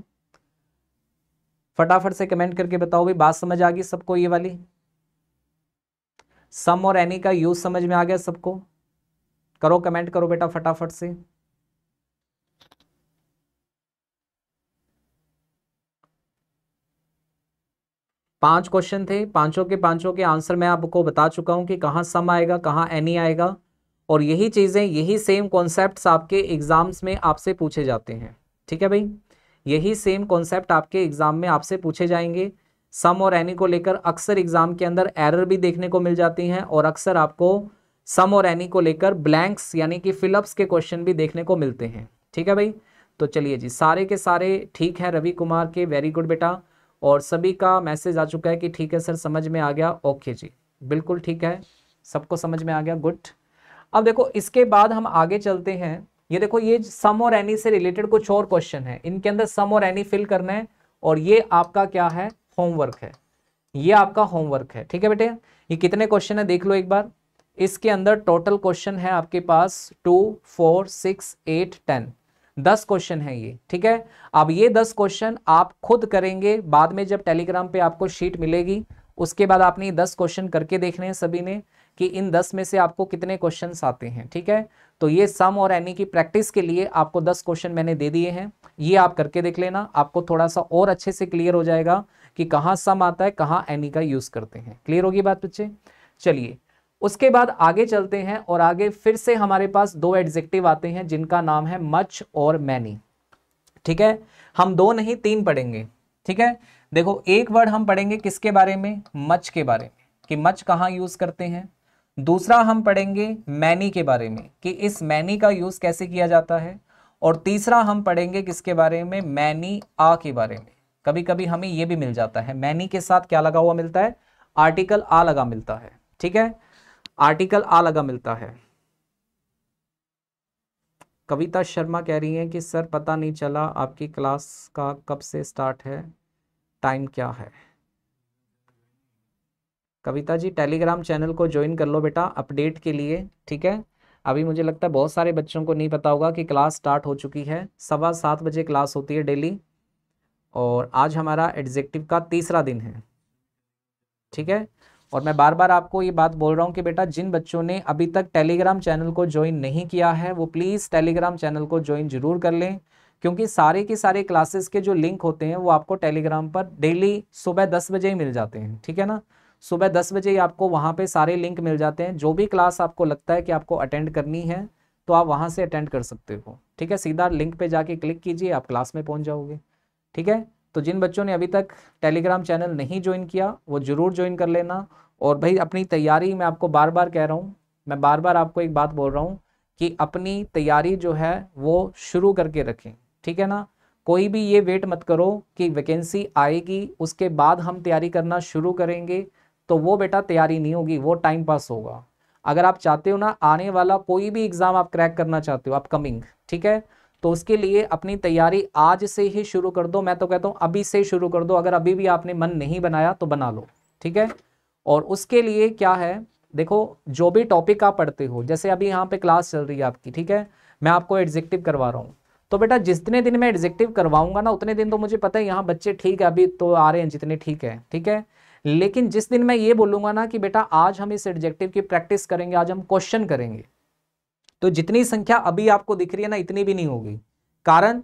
फटाफट से कमेंट करके बताओ भाई बात समझ आ गई सबको ये वाली सम और एनी का यूज समझ में आ गया सबको करो कमेंट करो बेटा फटाफट से पांच क्वेश्चन थे पांचों के पांचों के आंसर मैं आपको बता चुका हूं कि कहाँ सम आएगा कहाँ एनी आएगा और यही चीज़ें यही सेम कॉन्सेप्ट आपके एग्ज़ाम्स में आपसे पूछे जाते हैं ठीक है भाई यही सेम कॉन्सेप्ट आपके एग्ज़ाम में आपसे पूछे जाएंगे सम और एनी को लेकर अक्सर एग्ज़ाम के अंदर एरर भी देखने को मिल जाती हैं और अक्सर आपको सम और एनी को लेकर ब्लैंक्स यानी कि फिलअप्स के क्वेश्चन भी देखने को मिलते हैं ठीक है भाई तो चलिए जी सारे के सारे ठीक है रवि कुमार के वेरी गुड बेटा और सभी का मैसेज आ चुका है कि ठीक है सर समझ में आ गया ओके जी बिल्कुल ठीक है सबको समझ में आ गया गुड अब देखो इसके बाद हम आगे चलते हैं ये देखो ये सम और एनी से रिलेटेड कुछ और क्वेश्चन है इनके अंदर सम और एनी फिल करना है और ये आपका क्या है होमवर्क है ये आपका होमवर्क है ठीक है बेटे ये कितने क्वेश्चन है देख लो एक बार इसके अंदर टोटल क्वेश्चन है आपके पास two four six eight ten दस क्वेश्चन है ये ठीक है अब ये दस क्वेश्चन आप खुद करेंगे बाद में जब टेलीग्राम पे आपको शीट मिलेगी उसके बाद आपने ये दस क्वेश्चन करके देखने हैं सभी ने कि इन दस में से आपको कितने क्वेश्चन आते हैं ठीक है तो ये सम और एनी की प्रैक्टिस के लिए आपको दस क्वेश्चन मैंने दे दिए हैं ये आप करके देख लेना आपको थोड़ा सा और अच्छे से क्लियर हो जाएगा कि कहाँ सम आता है कहाँ एनी का यूज़ करते हैं क्लियर होगी बात बच्चे चलिए उसके बाद आगे चलते हैं और आगे फिर से हमारे पास दो एडजेक्टिव आते हैं जिनका नाम है मच और मैनी ठीक है हम दो नहीं तीन पढ़ेंगे ठीक है देखो एक वर्ड हम पढ़ेंगे किसके बारे में मच के बारे में कि मच कहाँ यूज करते हैं दूसरा हम पढ़ेंगे मैनी के बारे में कि इस मैनी का यूज कैसे किया जाता है और तीसरा हम पढ़ेंगे किसके बारे में मैनी आ के बारे में कभी कभी हमें यह भी मिल जाता है मैनी के साथ क्या लगा हुआ मिलता है आर्टिकल आ लगा मिलता है ठीक है आर्टिकल आ लगा मिलता है कविता शर्मा कह रही हैं कि सर पता नहीं चला आपकी क्लास का कब से स्टार्ट है टाइम क्या है कविता जी टेलीग्राम चैनल को ज्वाइन कर लो बेटा अपडेट के लिए ठीक है अभी मुझे लगता है बहुत सारे बच्चों को नहीं पता होगा कि क्लास स्टार्ट हो चुकी है सवा सात बजे क्लास होती है डेली और आज हमारा एग्जेक्टिव का तीसरा दिन है ठीक है और मैं बार बार आपको ये बात बोल रहा हूँ कि बेटा जिन बच्चों ने अभी तक टेलीग्राम चैनल को ज्वाइन नहीं किया है वो प्लीज़ टेलीग्राम चैनल को ज्वाइन जरूर कर लें क्योंकि सारे के सारे क्लासेस के जो लिंक होते हैं वो आपको टेलीग्राम पर डेली सुबह दस बजे ही मिल जाते हैं ठीक है ना सुबह दस बजे ही आपको वहाँ पे सारे लिंक मिल जाते हैं जो भी क्लास आपको लगता है कि आपको अटेंड करनी है तो आप वहाँ से अटेंड कर सकते हो ठीक है सीधा लिंक पे जाके क्लिक कीजिए आप क्लास में पहुँच जाओगे ठीक है तो जिन बच्चों ने अभी तक टेलीग्राम चैनल नहीं ज्वाइन किया वो ज़रूर ज्वाइन कर लेना और भाई अपनी तैयारी मैं आपको बार बार कह रहा हूँ मैं बार बार आपको एक बात बोल रहा हूँ कि अपनी तैयारी जो है वो शुरू करके रखें ठीक है ना कोई भी ये वेट मत करो कि वैकेंसी आएगी उसके बाद हम तैयारी करना शुरू करेंगे तो वो बेटा तैयारी नहीं होगी वो टाइम पास होगा अगर आप चाहते हो ना आने वाला कोई भी एग्ज़ाम आप क्रैक करना चाहते हो अपकमिंग ठीक है तो उसके लिए अपनी तैयारी आज से ही शुरू कर दो मैं तो कहता हूँ अभी से शुरू कर दो अगर अभी भी आपने मन नहीं बनाया तो बना लो ठीक है और उसके लिए क्या है देखो जो भी टॉपिक आप पढ़ते हो जैसे अभी यहाँ पे क्लास चल रही है आपकी ठीक है मैं आपको एडजेक्टिव करवा रहा हूँ तो बेटा जितने दिन मैं एडजेक्टिव करवाऊंगा ना उतने दिन तो मुझे पता है यहाँ बच्चे ठीक है अभी तो आ रहे हैं जितने ठीक है ठीक है लेकिन जिस दिन मैं ये बोलूंगा ना कि बेटा आज हम इस एडजेक्टिव की प्रैक्टिस करेंगे आज हम क्वेश्चन करेंगे तो जितनी संख्या अभी आपको दिख रही है ना इतनी भी नहीं होगी कारण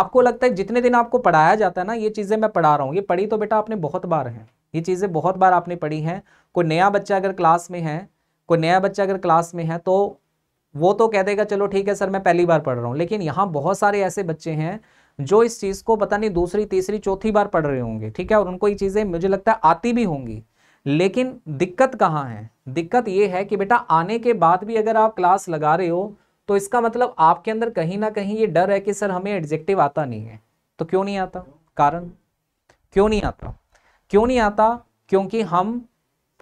आपको लगता है जितने दिन आपको पढ़ाया जाता है ना ये चीज़ें मैं पढ़ा रहा हूँ ये पढ़ी तो बेटा आपने बहुत बार है ये चीज़ें बहुत बार आपने पढ़ी हैं कोई नया बच्चा अगर क्लास में है कोई नया बच्चा अगर क्लास में है तो वो तो कह देगा चलो ठीक है सर मैं पहली बार पढ़ रहा हूँ लेकिन यहाँ बहुत सारे ऐसे बच्चे हैं जो इस चीज़ को पता नहीं दूसरी तीसरी चौथी बार पढ़ रहे होंगे ठीक है और उनको ये चीज़ें मुझे लगता है आती भी होंगी लेकिन दिक्कत कहाँ है दिक्कत ये है कि बेटा आने के बाद भी अगर आप क्लास लगा रहे हो तो इसका मतलब आपके अंदर कहीं ना कहीं ये डर है कि सर हमें एडजेक्टिव आता नहीं है तो क्यों नहीं आता कारण क्यों नहीं आता क्यों नहीं आता क्योंकि हम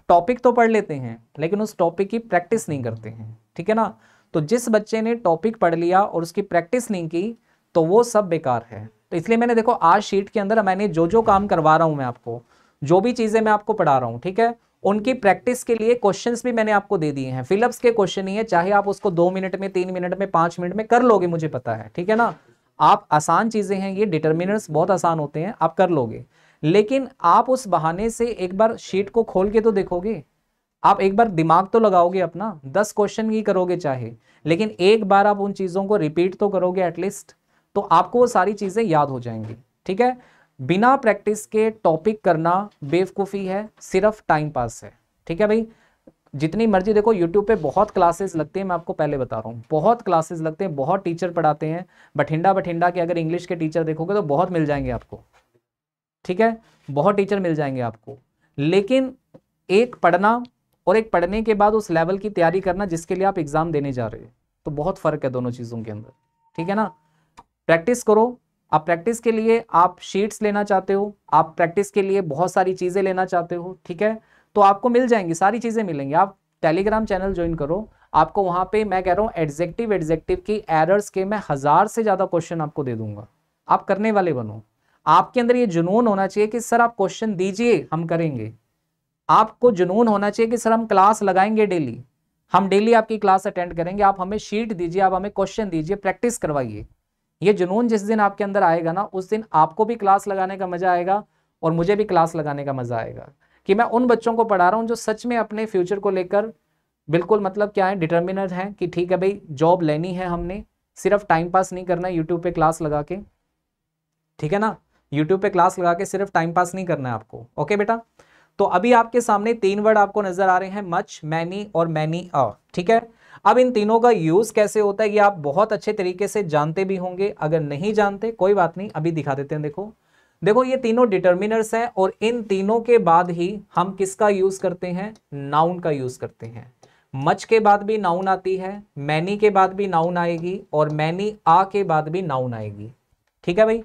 टॉपिक तो पढ़ लेते हैं लेकिन उस टॉपिक की प्रैक्टिस नहीं करते हैं ठीक है ना तो जिस बच्चे ने टॉपिक पढ़ लिया और उसकी प्रैक्टिस नहीं की तो वो सब बेकार है तो इसलिए मैंने देखो आज शीट के अंदर मैंने जो जो काम करवा रहा हूं मैं आपको जो भी चीज़ें मैं आपको पढ़ा रहा हूँ ठीक है उनकी प्रैक्टिस के लिए क्वेश्चंस भी मैंने आपको दे दिए हैं फिलअप्स के क्वेश्चन ही है चाहे आप उसको दो मिनट में तीन मिनट में पांच मिनट में कर लोगे मुझे पता है ठीक है ना आप आसान चीज़ें हैं ये डिटर्मिनेंट्स बहुत आसान होते हैं आप कर लोगे लेकिन आप उस बहाने से एक बार शीट को खोल के तो देखोगे आप एक बार दिमाग तो लगाओगे अपना दस क्वेश्चन ही करोगे चाहे लेकिन एक बार आप उन चीज़ों को रिपीट तो करोगे एटलीस्ट तो आपको वो सारी चीज़ें याद हो जाएंगी ठीक है बिना प्रैक्टिस के टॉपिक करना बेवकूफ़ी है सिर्फ टाइम पास है ठीक है भाई जितनी मर्जी देखो यूट्यूब पे बहुत क्लासेस लगते हैं मैं आपको पहले बता रहा हूँ बहुत क्लासेस लगते हैं बहुत टीचर पढ़ाते हैं बठिंडा बठिंडा के अगर इंग्लिश के टीचर देखोगे तो बहुत मिल जाएंगे आपको ठीक है बहुत टीचर मिल जाएंगे आपको लेकिन एक पढ़ना और एक पढ़ने के बाद उस लेवल की तैयारी करना जिसके लिए आप एग्ज़ाम देने जा रहे हो तो बहुत फ़र्क है दोनों चीज़ों के अंदर ठीक है ना प्रैक्टिस करो आप प्रैक्टिस के लिए आप शीट्स लेना चाहते हो आप प्रैक्टिस के लिए बहुत सारी चीज़ें लेना चाहते हो ठीक है तो आपको मिल जाएंगी सारी चीज़ें मिलेंगी आप टेलीग्राम चैनल ज्वाइन करो आपको वहाँ पे मैं कह रहा हूँ एडजेक्टिव एडजेक्टिव की एरर्स के मैं हज़ार से ज़्यादा क्वेश्चन आपको दे दूंगा आप करने वाले बनो आपके अंदर ये जुनून होना चाहिए कि सर आप क्वेश्चन दीजिए हम करेंगे आपको जुनून होना चाहिए कि सर हम क्लास लगाएंगे डेली हम डेली आपकी क्लास अटेंड करेंगे आप हमें शीट दीजिए आप हमें क्वेश्चन दीजिए प्रैक्टिस करवाइए ये जुनून जिस दिन आपके अंदर आएगा ना उस दिन आपको भी क्लास लगाने का मज़ा आएगा और मुझे भी क्लास लगाने का मज़ा आएगा कि मैं उन बच्चों को पढ़ा रहा हूँ जो सच में अपने फ्यूचर को लेकर बिल्कुल मतलब क्या है डिटर्मिनर हैं कि ठीक है भाई जॉब लेनी है हमने सिर्फ टाइम पास नहीं करना यूट्यूब पे क्लास लगा के ठीक है ना यूट्यूब पे क्लास लगा के सिर्फ टाइम पास नहीं करना है आपको ओके बेटा तो अभी आपके सामने तीन वर्ड आपको नजर आ रहे हैं मच मैनी और मैनी अ ठीक है अब इन तीनों का यूज कैसे होता है ये आप बहुत अच्छे तरीके से जानते भी होंगे अगर नहीं जानते कोई बात नहीं अभी दिखा देते हैं देखो देखो ये तीनों डिटर्मिनर्स हैं और इन तीनों के बाद ही हम किसका यूज करते हैं नाउन का यूज करते हैं मच के बाद भी नाउन आती है मैनी के बाद भी नाउन आएगी और मैनी आ के बाद भी नाउन आएगी ठीक है भाई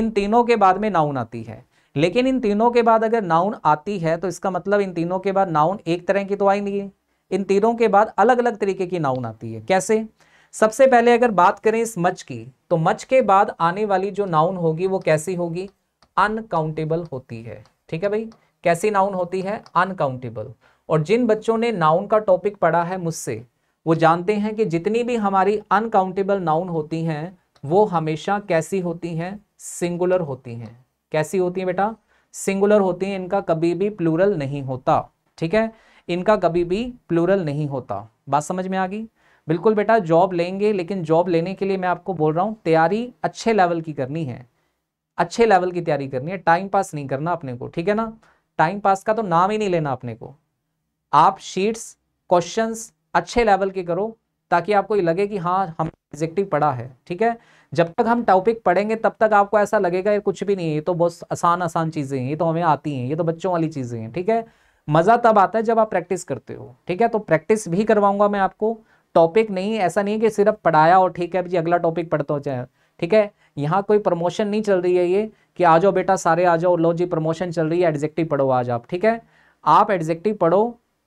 इन तीनों के बाद में नाउन आती है लेकिन इन तीनों के बाद अगर नाउन आती है तो इसका मतलब इन तीनों के बाद नाउन एक तरह की तो है इन तीनों के बाद अलग अलग तरीके की नाउन आती है कैसे सबसे पहले अगर बात करें इस मच की तो मच के बाद आने वाली जो नाउन होगी वो कैसी होगी अनकाउंटेबल होती है ठीक है भाई कैसी नाउन होती है अनकाउंटेबल और जिन बच्चों ने नाउन का टॉपिक पढ़ा है मुझसे वो जानते हैं कि जितनी भी हमारी अनकाउंटेबल नाउन होती हैं वो हमेशा कैसी होती हैं सिंगुलर होती हैं कैसी होती हैं बेटा सिंगुलर होती हैं इनका कभी भी प्लूरल नहीं होता ठीक है इनका कभी भी प्लूरल नहीं होता बात समझ में आ गई बिल्कुल बेटा जॉब लेंगे लेकिन जॉब लेने के लिए मैं आपको बोल रहा हूँ तैयारी अच्छे लेवल की करनी है अच्छे लेवल की तैयारी करनी है टाइम पास नहीं करना अपने को ठीक है ना टाइम पास का तो नाम ही नहीं लेना अपने को आप शीट्स क्वेश्चंस अच्छे लेवल के करो ताकि आपको ये लगे कि हाँ हम एग्जेक्टिव पढ़ा है ठीक है जब तक हम टॉपिक पढ़ेंगे तब तक आपको ऐसा लगेगा ये कुछ भी नहीं है ये तो बहुत आसान आसान चीज़ें हैं ये तो हमें आती हैं ये तो बच्चों वाली चीज़ें हैं ठीक है मज़ा तब आता है जब आप प्रैक्टिस करते हो ठीक है तो प्रैक्टिस भी करवाऊंगा मैं आपको टॉपिक नहीं ऐसा नहीं है कि सिर्फ पढ़ाया और ठीक है जी अगला टॉपिक पढ़ता हो चाहे ठीक है यहाँ कोई प्रमोशन नहीं चल रही है ये कि आ जाओ बेटा सारे आ जाओ लो जी प्रमोशन चल रही है एडजेक्टिव पढ़ो आज आप ठीक है आप एडजेक्टिव पढ़ो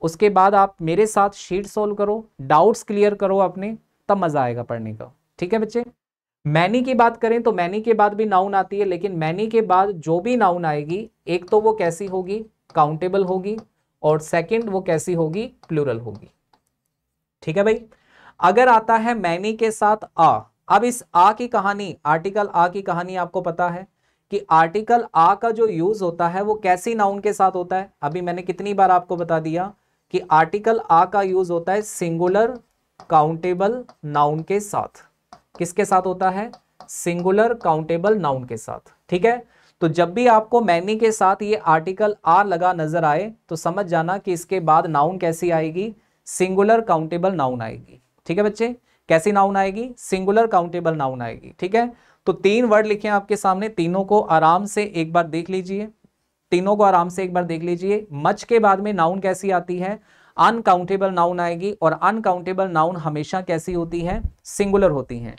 उसके बाद आप मेरे साथ शीट सोल्व करो डाउट्स क्लियर करो अपने तब मज़ा आएगा पढ़ने का ठीक है बच्चे मैनी की बात करें तो मैनी के बाद भी नाउन आती है लेकिन मैनी के बाद जो भी नाउन आएगी एक तो वो कैसी होगी काउंटेबल होगी और सेकंड वो कैसी होगी प्लूरल होगी ठीक है भाई अगर आता है मैनी के साथ आ अब इस आ की कहानी आर्टिकल आ की कहानी आपको पता है कि आर्टिकल आ का जो यूज होता है वो कैसी नाउन के साथ होता है अभी मैंने कितनी बार आपको बता दिया कि आर्टिकल आ का यूज होता है सिंगुलर काउंटेबल नाउन के साथ किसके साथ होता है सिंगुलर काउंटेबल नाउन के साथ ठीक है तो जब भी आपको मैनी के साथ ये आर्टिकल आर लगा नजर आए तो समझ जाना कि इसके बाद नाउन कैसी आएगी सिंगुलर काउंटेबल नाउन आएगी ठीक है बच्चे कैसी नाउन आएगी सिंगुलर काउंटेबल नाउन आएगी ठीक है तो तीन वर्ड लिखे आपके सामने तीनों को आराम से एक बार देख लीजिए तीनों को आराम से एक बार देख लीजिए मच के बाद में नाउन कैसी आती है अनकाउंटेबल नाउन आएगी और अनकाउंटेबल नाउन हमेशा कैसी होती है सिंगुलर होती हैं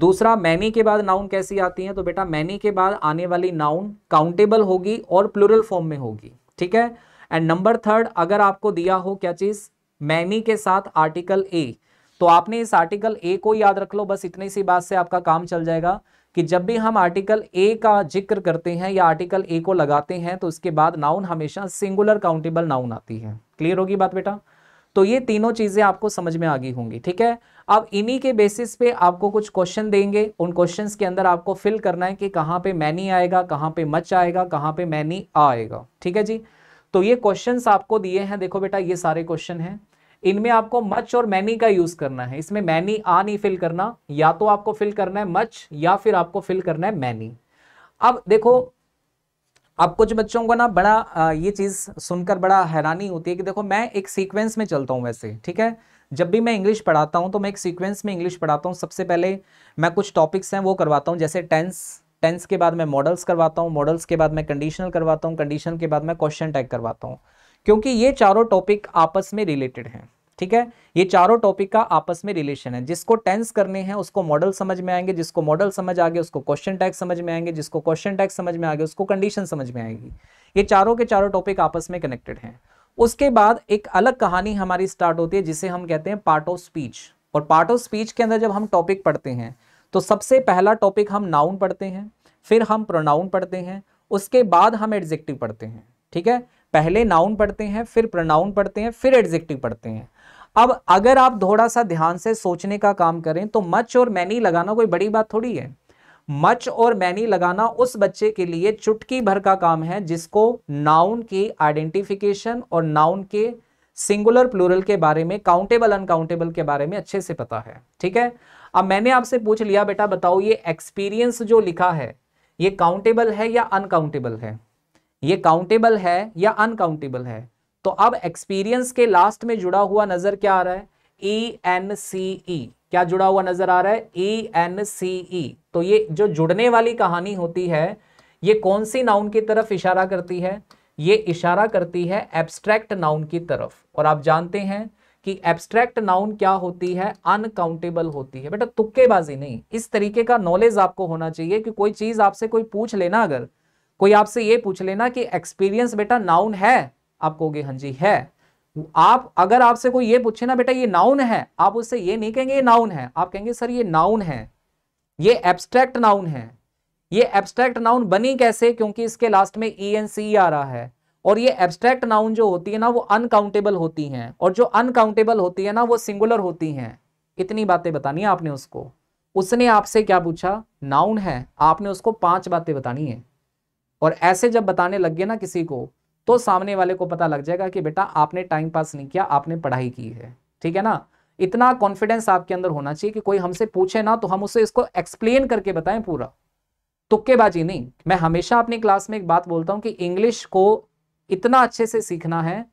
दूसरा मैनी के बाद नाउन कैसी आती है तो बेटा मैनी के बाद आने वाली नाउन काउंटेबल होगी और प्लुरल फॉर्म में होगी ठीक है एंड नंबर थर्ड अगर आपको दिया हो क्या चीज मैनी के साथ आर्टिकल ए तो आपने इस आर्टिकल ए को याद रख लो बस इतनी सी बात से आपका काम चल जाएगा कि जब भी हम आर्टिकल ए का जिक्र करते हैं या आर्टिकल ए को लगाते हैं तो उसके बाद नाउन हमेशा सिंगुलर काउंटेबल नाउन आती है क्लियर होगी बात बेटा तो ये तीनों चीज़ें आपको समझ में आ गई होंगी ठीक है अब इन्हीं के बेसिस पे आपको कुछ क्वेश्चन देंगे उन क्वेश्चंस के अंदर आपको फिल करना है कि कहाँ पे मैनी आएगा कहाँ पे मच आएगा कहाँ पे मैनी आएगा ठीक है जी तो ये क्वेश्चंस आपको दिए हैं देखो बेटा ये सारे क्वेश्चन हैं इनमें आपको मच और मैनी का यूज करना है इसमें मैनी आ नहीं फिल करना या तो आपको फिल करना है मच या फिर आपको फिल करना है मैनी अब देखो अब कुछ बच्चों को ना बड़ा ये चीज़ सुनकर बड़ा हैरानी होती है कि देखो मैं एक सीक्वेंस में चलता हूँ वैसे ठीक है जब भी मैं इंग्लिश पढ़ाता हूँ तो मैं एक सीक्वेंस में इंग्लिश पढ़ाता हूँ सबसे पहले मैं कुछ टॉपिक्स हैं वो करवाता हूँ जैसे टेंस टेंस के बाद मैं मॉडल्स करवाता हूँ मॉडल्स के बाद मैं कंडीशनल करवाता हूँ कंडीशन के बाद मैं क्वेश्चन टैग करवाता हूँ क्योंकि ये चारों टॉपिक आपस में रिलेटेड हैं ठीक है ये चारों टॉपिक का आपस में रिलेशन है जिसको टेंस करने हैं उसको मॉडल समझ में आएंगे जिसको मॉडल समझ आ गए उसको क्वेश्चन टैग समझ में आएंगे जिसको क्वेश्चन टैग समझ में आ गए उसको कंडीशन समझ में आएगी ये चारों के चारों टॉपिक आपस में कनेक्टेड हैं उसके बाद एक अलग कहानी हमारी स्टार्ट होती है जिसे हम कहते हैं पार्ट ऑफ स्पीच और पार्ट ऑफ स्पीच के अंदर जब हम टॉपिक पढ़ते हैं तो सबसे पहला टॉपिक हम नाउन पढ़ते हैं फिर हम प्रोनाउन पढ़ते हैं उसके बाद हम एडजेक्टिव पढ़ते हैं ठीक है पहले नाउन पढ़ते हैं फिर प्रोनाउन पढ़ते हैं फिर एडजेक्टिव पढ़ते हैं अब अगर आप थोड़ा सा ध्यान से सोचने का काम करें तो मच और मैनी लगाना कोई बड़ी बात थोड़ी है मच और मैनी लगाना उस बच्चे के लिए चुटकी भर का काम है जिसको नाउन की आइडेंटिफिकेशन और नाउन के सिंगुलर प्लूरल के बारे में काउंटेबल अनकाउंटेबल के बारे में अच्छे से पता है ठीक है अब मैंने आपसे पूछ लिया बेटा बताओ ये एक्सपीरियंस जो लिखा है ये काउंटेबल है या अनकाउंटेबल है ये काउंटेबल है या अनकाउंटेबल है तो अब एक्सपीरियंस के लास्ट में जुड़ा हुआ नजर क्या आ रहा है ई एन सी ई क्या जुड़ा हुआ नजर आ रहा है ई एन सी ई तो ये जो जुड़ने वाली कहानी होती है ये कौन सी नाउन की तरफ इशारा करती है ये इशारा करती है एब्स्ट्रैक्ट नाउन की तरफ और आप जानते हैं कि एब्स्ट्रैक्ट नाउन क्या होती है अनकाउंटेबल होती है बेटा तुक्केबाजी नहीं इस तरीके का नॉलेज आपको होना चाहिए कि कोई चीज आपसे कोई पूछ लेना अगर कोई आपसे ये पूछ लेना कि एक्सपीरियंस बेटा नाउन है आप कहोगे हाँ जी है आप अगर आपसे कोई ये पूछे ना बेटा ये नाउन है आप उससे ये नहीं कहेंगे ये नाउन है आप कहेंगे सर ये नाउन है ये एब्स्ट्रैक्ट नाउन है ये एब्स्ट्रैक्ट नाउन बनी कैसे क्योंकि इसके लास्ट में ई एन सी आ रहा है और ये एब्स्ट्रैक्ट नाउन जो होती है ना वो अनकाउंटेबल होती हैं और जो अनकाउंटेबल होती है ना वो सिंगुलर होती हैं इतनी बातें बतानी है आपने उसको उसने आपसे क्या पूछा नाउन है आपने उसको पांच बातें बतानी है और ऐसे जब बताने लग गए ना किसी को तो सामने वाले को पता लग जाएगा कि बेटा आपने टाइम पास नहीं किया आपने पढ़ाई की है ठीक है ना इतना कॉन्फिडेंस आपके अंदर होना चाहिए कि कोई हमसे पूछे ना तो हम उसे इसको एक्सप्लेन करके बताएं पूरा तुक्केबाजी नहीं मैं हमेशा अपनी क्लास में एक बात बोलता हूं कि इंग्लिश को इतना अच्छे से सीखना है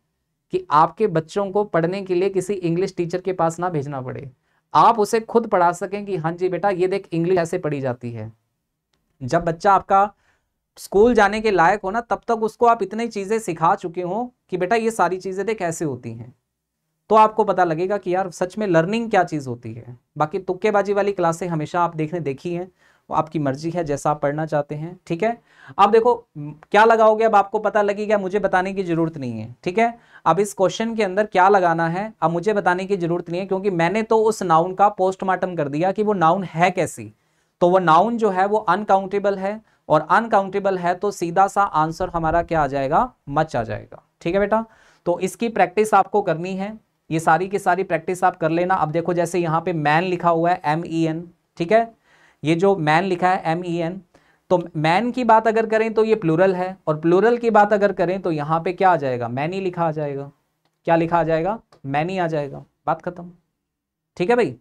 कि आपके बच्चों को पढ़ने के लिए किसी इंग्लिश टीचर के पास ना भेजना पड़े आप उसे खुद पढ़ा सकें कि हाँ जी बेटा ये देख इंग्लिश ऐसे पढ़ी जाती है जब बच्चा आपका स्कूल जाने के लायक हो ना तब तक उसको आप इतनी चीज़ें सिखा चुके हो कि बेटा ये सारी चीज़ें देख ऐसे होती हैं तो आपको पता लगेगा कि यार सच में लर्निंग क्या चीज़ होती है बाकी तुक्केबाजी वाली क्लासे हमेशा आप देखने देखी है वो आपकी मर्जी है जैसा आप पढ़ना चाहते हैं ठीक है अब देखो क्या लगाओगे अब आपको पता लगेगा मुझे बताने की ज़रूरत नहीं है ठीक है अब इस क्वेश्चन के अंदर क्या लगाना है अब मुझे बताने की ज़रूरत नहीं है क्योंकि मैंने तो उस नाउन का पोस्टमार्टम कर दिया कि वो नाउन है कैसी तो वो नाउन जो है वो अनकाउंटेबल है और अनकाउंटेबल है तो सीधा सा आंसर हमारा क्या आ जाएगा मच आ जाएगा ठीक है बेटा तो इसकी प्रैक्टिस आपको करनी है ये सारी की सारी प्रैक्टिस आप कर लेना अब देखो जैसे यहाँ पे मैन लिखा हुआ है एम ई एन ठीक है ये जो मैन लिखा है एम ई एन तो मैन की बात अगर करें तो ये प्लूरल है और प्लूरल की बात अगर करें तो यहाँ पे क्या आ जाएगा मैनी लिखा आ जाएगा क्या लिखा आ जाएगा मैनी आ जाएगा बात खत्म ठीक है भाई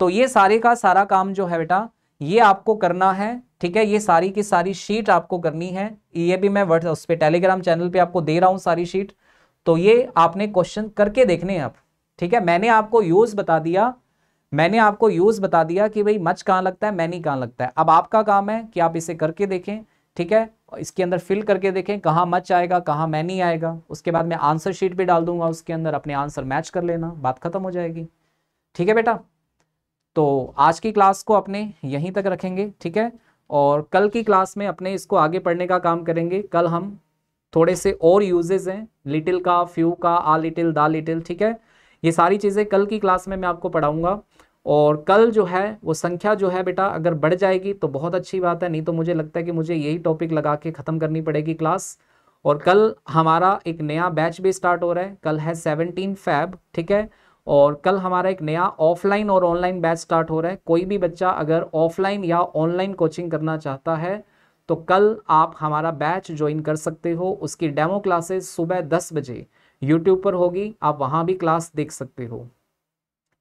तो ये सारे का सारा काम जो है बेटा ये आपको करना है ठीक है ये सारी की सारी शीट आपको करनी है ये भी मैं वर्ड उस पर टेलीग्राम चैनल पे आपको दे रहा हूँ सारी शीट तो ये आपने क्वेश्चन करके देखने हैं आप ठीक है मैंने आपको यूज़ बता दिया मैंने आपको यूज़ बता दिया कि भाई मच कहाँ लगता है मैनी कहाँ लगता है अब आपका काम है कि आप इसे करके देखें ठीक है इसके अंदर फिल करके देखें कहाँ मच आएगा कहाँ मैनी आएगा उसके बाद मैं आंसर शीट भी डाल दूंगा उसके अंदर अपने आंसर मैच कर लेना बात खत्म हो जाएगी ठीक है बेटा तो आज की क्लास को अपने यहीं तक रखेंगे ठीक है और कल की क्लास में अपने इसको आगे पढ़ने का काम करेंगे कल हम थोड़े से और यूजेज हैं लिटिल का फ्यू का आ लिटिल दा लिटिल ठीक है ये सारी चीज़ें कल की क्लास में मैं आपको पढ़ाऊंगा और कल जो है वो संख्या जो है बेटा अगर बढ़ जाएगी तो बहुत अच्छी बात है नहीं तो मुझे लगता है कि मुझे यही टॉपिक लगा के ख़त्म करनी पड़ेगी क्लास और कल हमारा एक नया बैच भी स्टार्ट हो रहा है कल है सेवनटीन फैब ठीक है और कल हमारा एक नया ऑफलाइन और ऑनलाइन बैच स्टार्ट हो रहा है कोई भी बच्चा अगर ऑफलाइन या ऑनलाइन कोचिंग करना चाहता है तो कल आप हमारा बैच ज्वाइन कर सकते हो उसकी डेमो क्लासेस सुबह दस बजे यूट्यूब पर होगी आप वहां भी क्लास देख सकते हो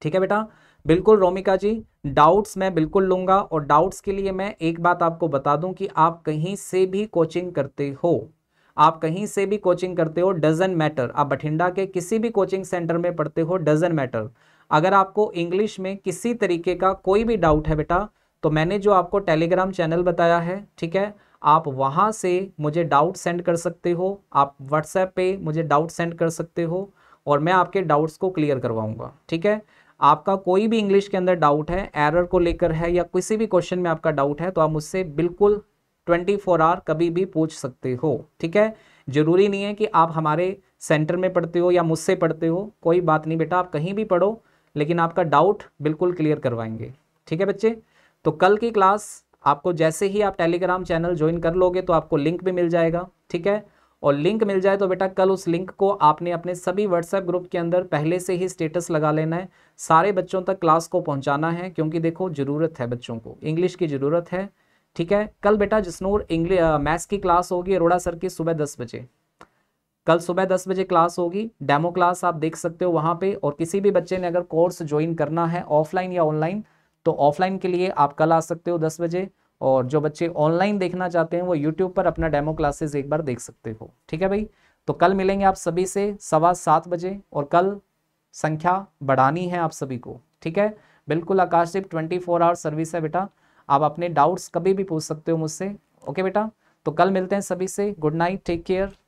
ठीक है बेटा बिल्कुल रोमिका जी डाउट्स मैं बिल्कुल लूंगा और डाउट्स के लिए मैं एक बात आपको बता दूं कि आप कहीं से भी कोचिंग करते हो आप कहीं से भी कोचिंग करते हो डजन मैटर आप बठिंडा के किसी भी कोचिंग सेंटर में पढ़ते हो डजन मैटर अगर आपको इंग्लिश में किसी तरीके का कोई भी डाउट है बेटा तो मैंने जो आपको टेलीग्राम चैनल बताया है ठीक है आप वहां से मुझे डाउट सेंड कर सकते हो आप व्हाट्सएप पे मुझे डाउट सेंड कर सकते हो और मैं आपके डाउट्स को क्लियर करवाऊंगा ठीक है आपका कोई भी इंग्लिश के अंदर डाउट है एरर को लेकर है या किसी भी क्वेश्चन में आपका डाउट है तो आप मुझसे बिल्कुल ट्वेंटी फोर आवर कभी भी पूछ सकते हो ठीक है जरूरी नहीं है कि आप हमारे सेंटर में पढ़ते हो या मुझसे पढ़ते हो कोई बात नहीं बेटा आप कहीं भी पढ़ो लेकिन आपका डाउट बिल्कुल क्लियर करवाएंगे ठीक है बच्चे तो कल की क्लास आपको जैसे ही आप टेलीग्राम चैनल ज्वाइन कर लोगे तो आपको लिंक भी मिल जाएगा ठीक है और लिंक मिल जाए तो बेटा कल उस लिंक को आपने अपने सभी व्हाट्सएप ग्रुप के अंदर पहले से ही स्टेटस लगा लेना है सारे बच्चों तक क्लास को पहुंचाना है क्योंकि देखो ज़रूरत है बच्चों को इंग्लिश की ज़रूरत है ठीक है कल बेटा जिसनोर इंग्लिश मैथ्स की क्लास होगी अरोड़ा सर की सुबह दस बजे कल सुबह दस बजे क्लास होगी डेमो क्लास आप देख सकते हो वहां पे और किसी भी बच्चे ने अगर कोर्स ज्वाइन करना है ऑफलाइन या ऑनलाइन तो ऑफलाइन के लिए आप कल आ सकते हो दस बजे और जो बच्चे ऑनलाइन देखना चाहते हैं वो यूट्यूब पर अपना डेमो क्लासेस एक बार देख सकते हो ठीक है भाई तो कल मिलेंगे आप सभी से सवा सात बजे और कल संख्या बढ़ानी है आप सभी को ठीक है बिल्कुल Akashdeep twenty four hour service है बेटा आप अपने डाउट्स कभी भी पूछ सकते हो मुझसे ओके बेटा तो कल मिलते हैं सभी से गुड नाइट टेक केयर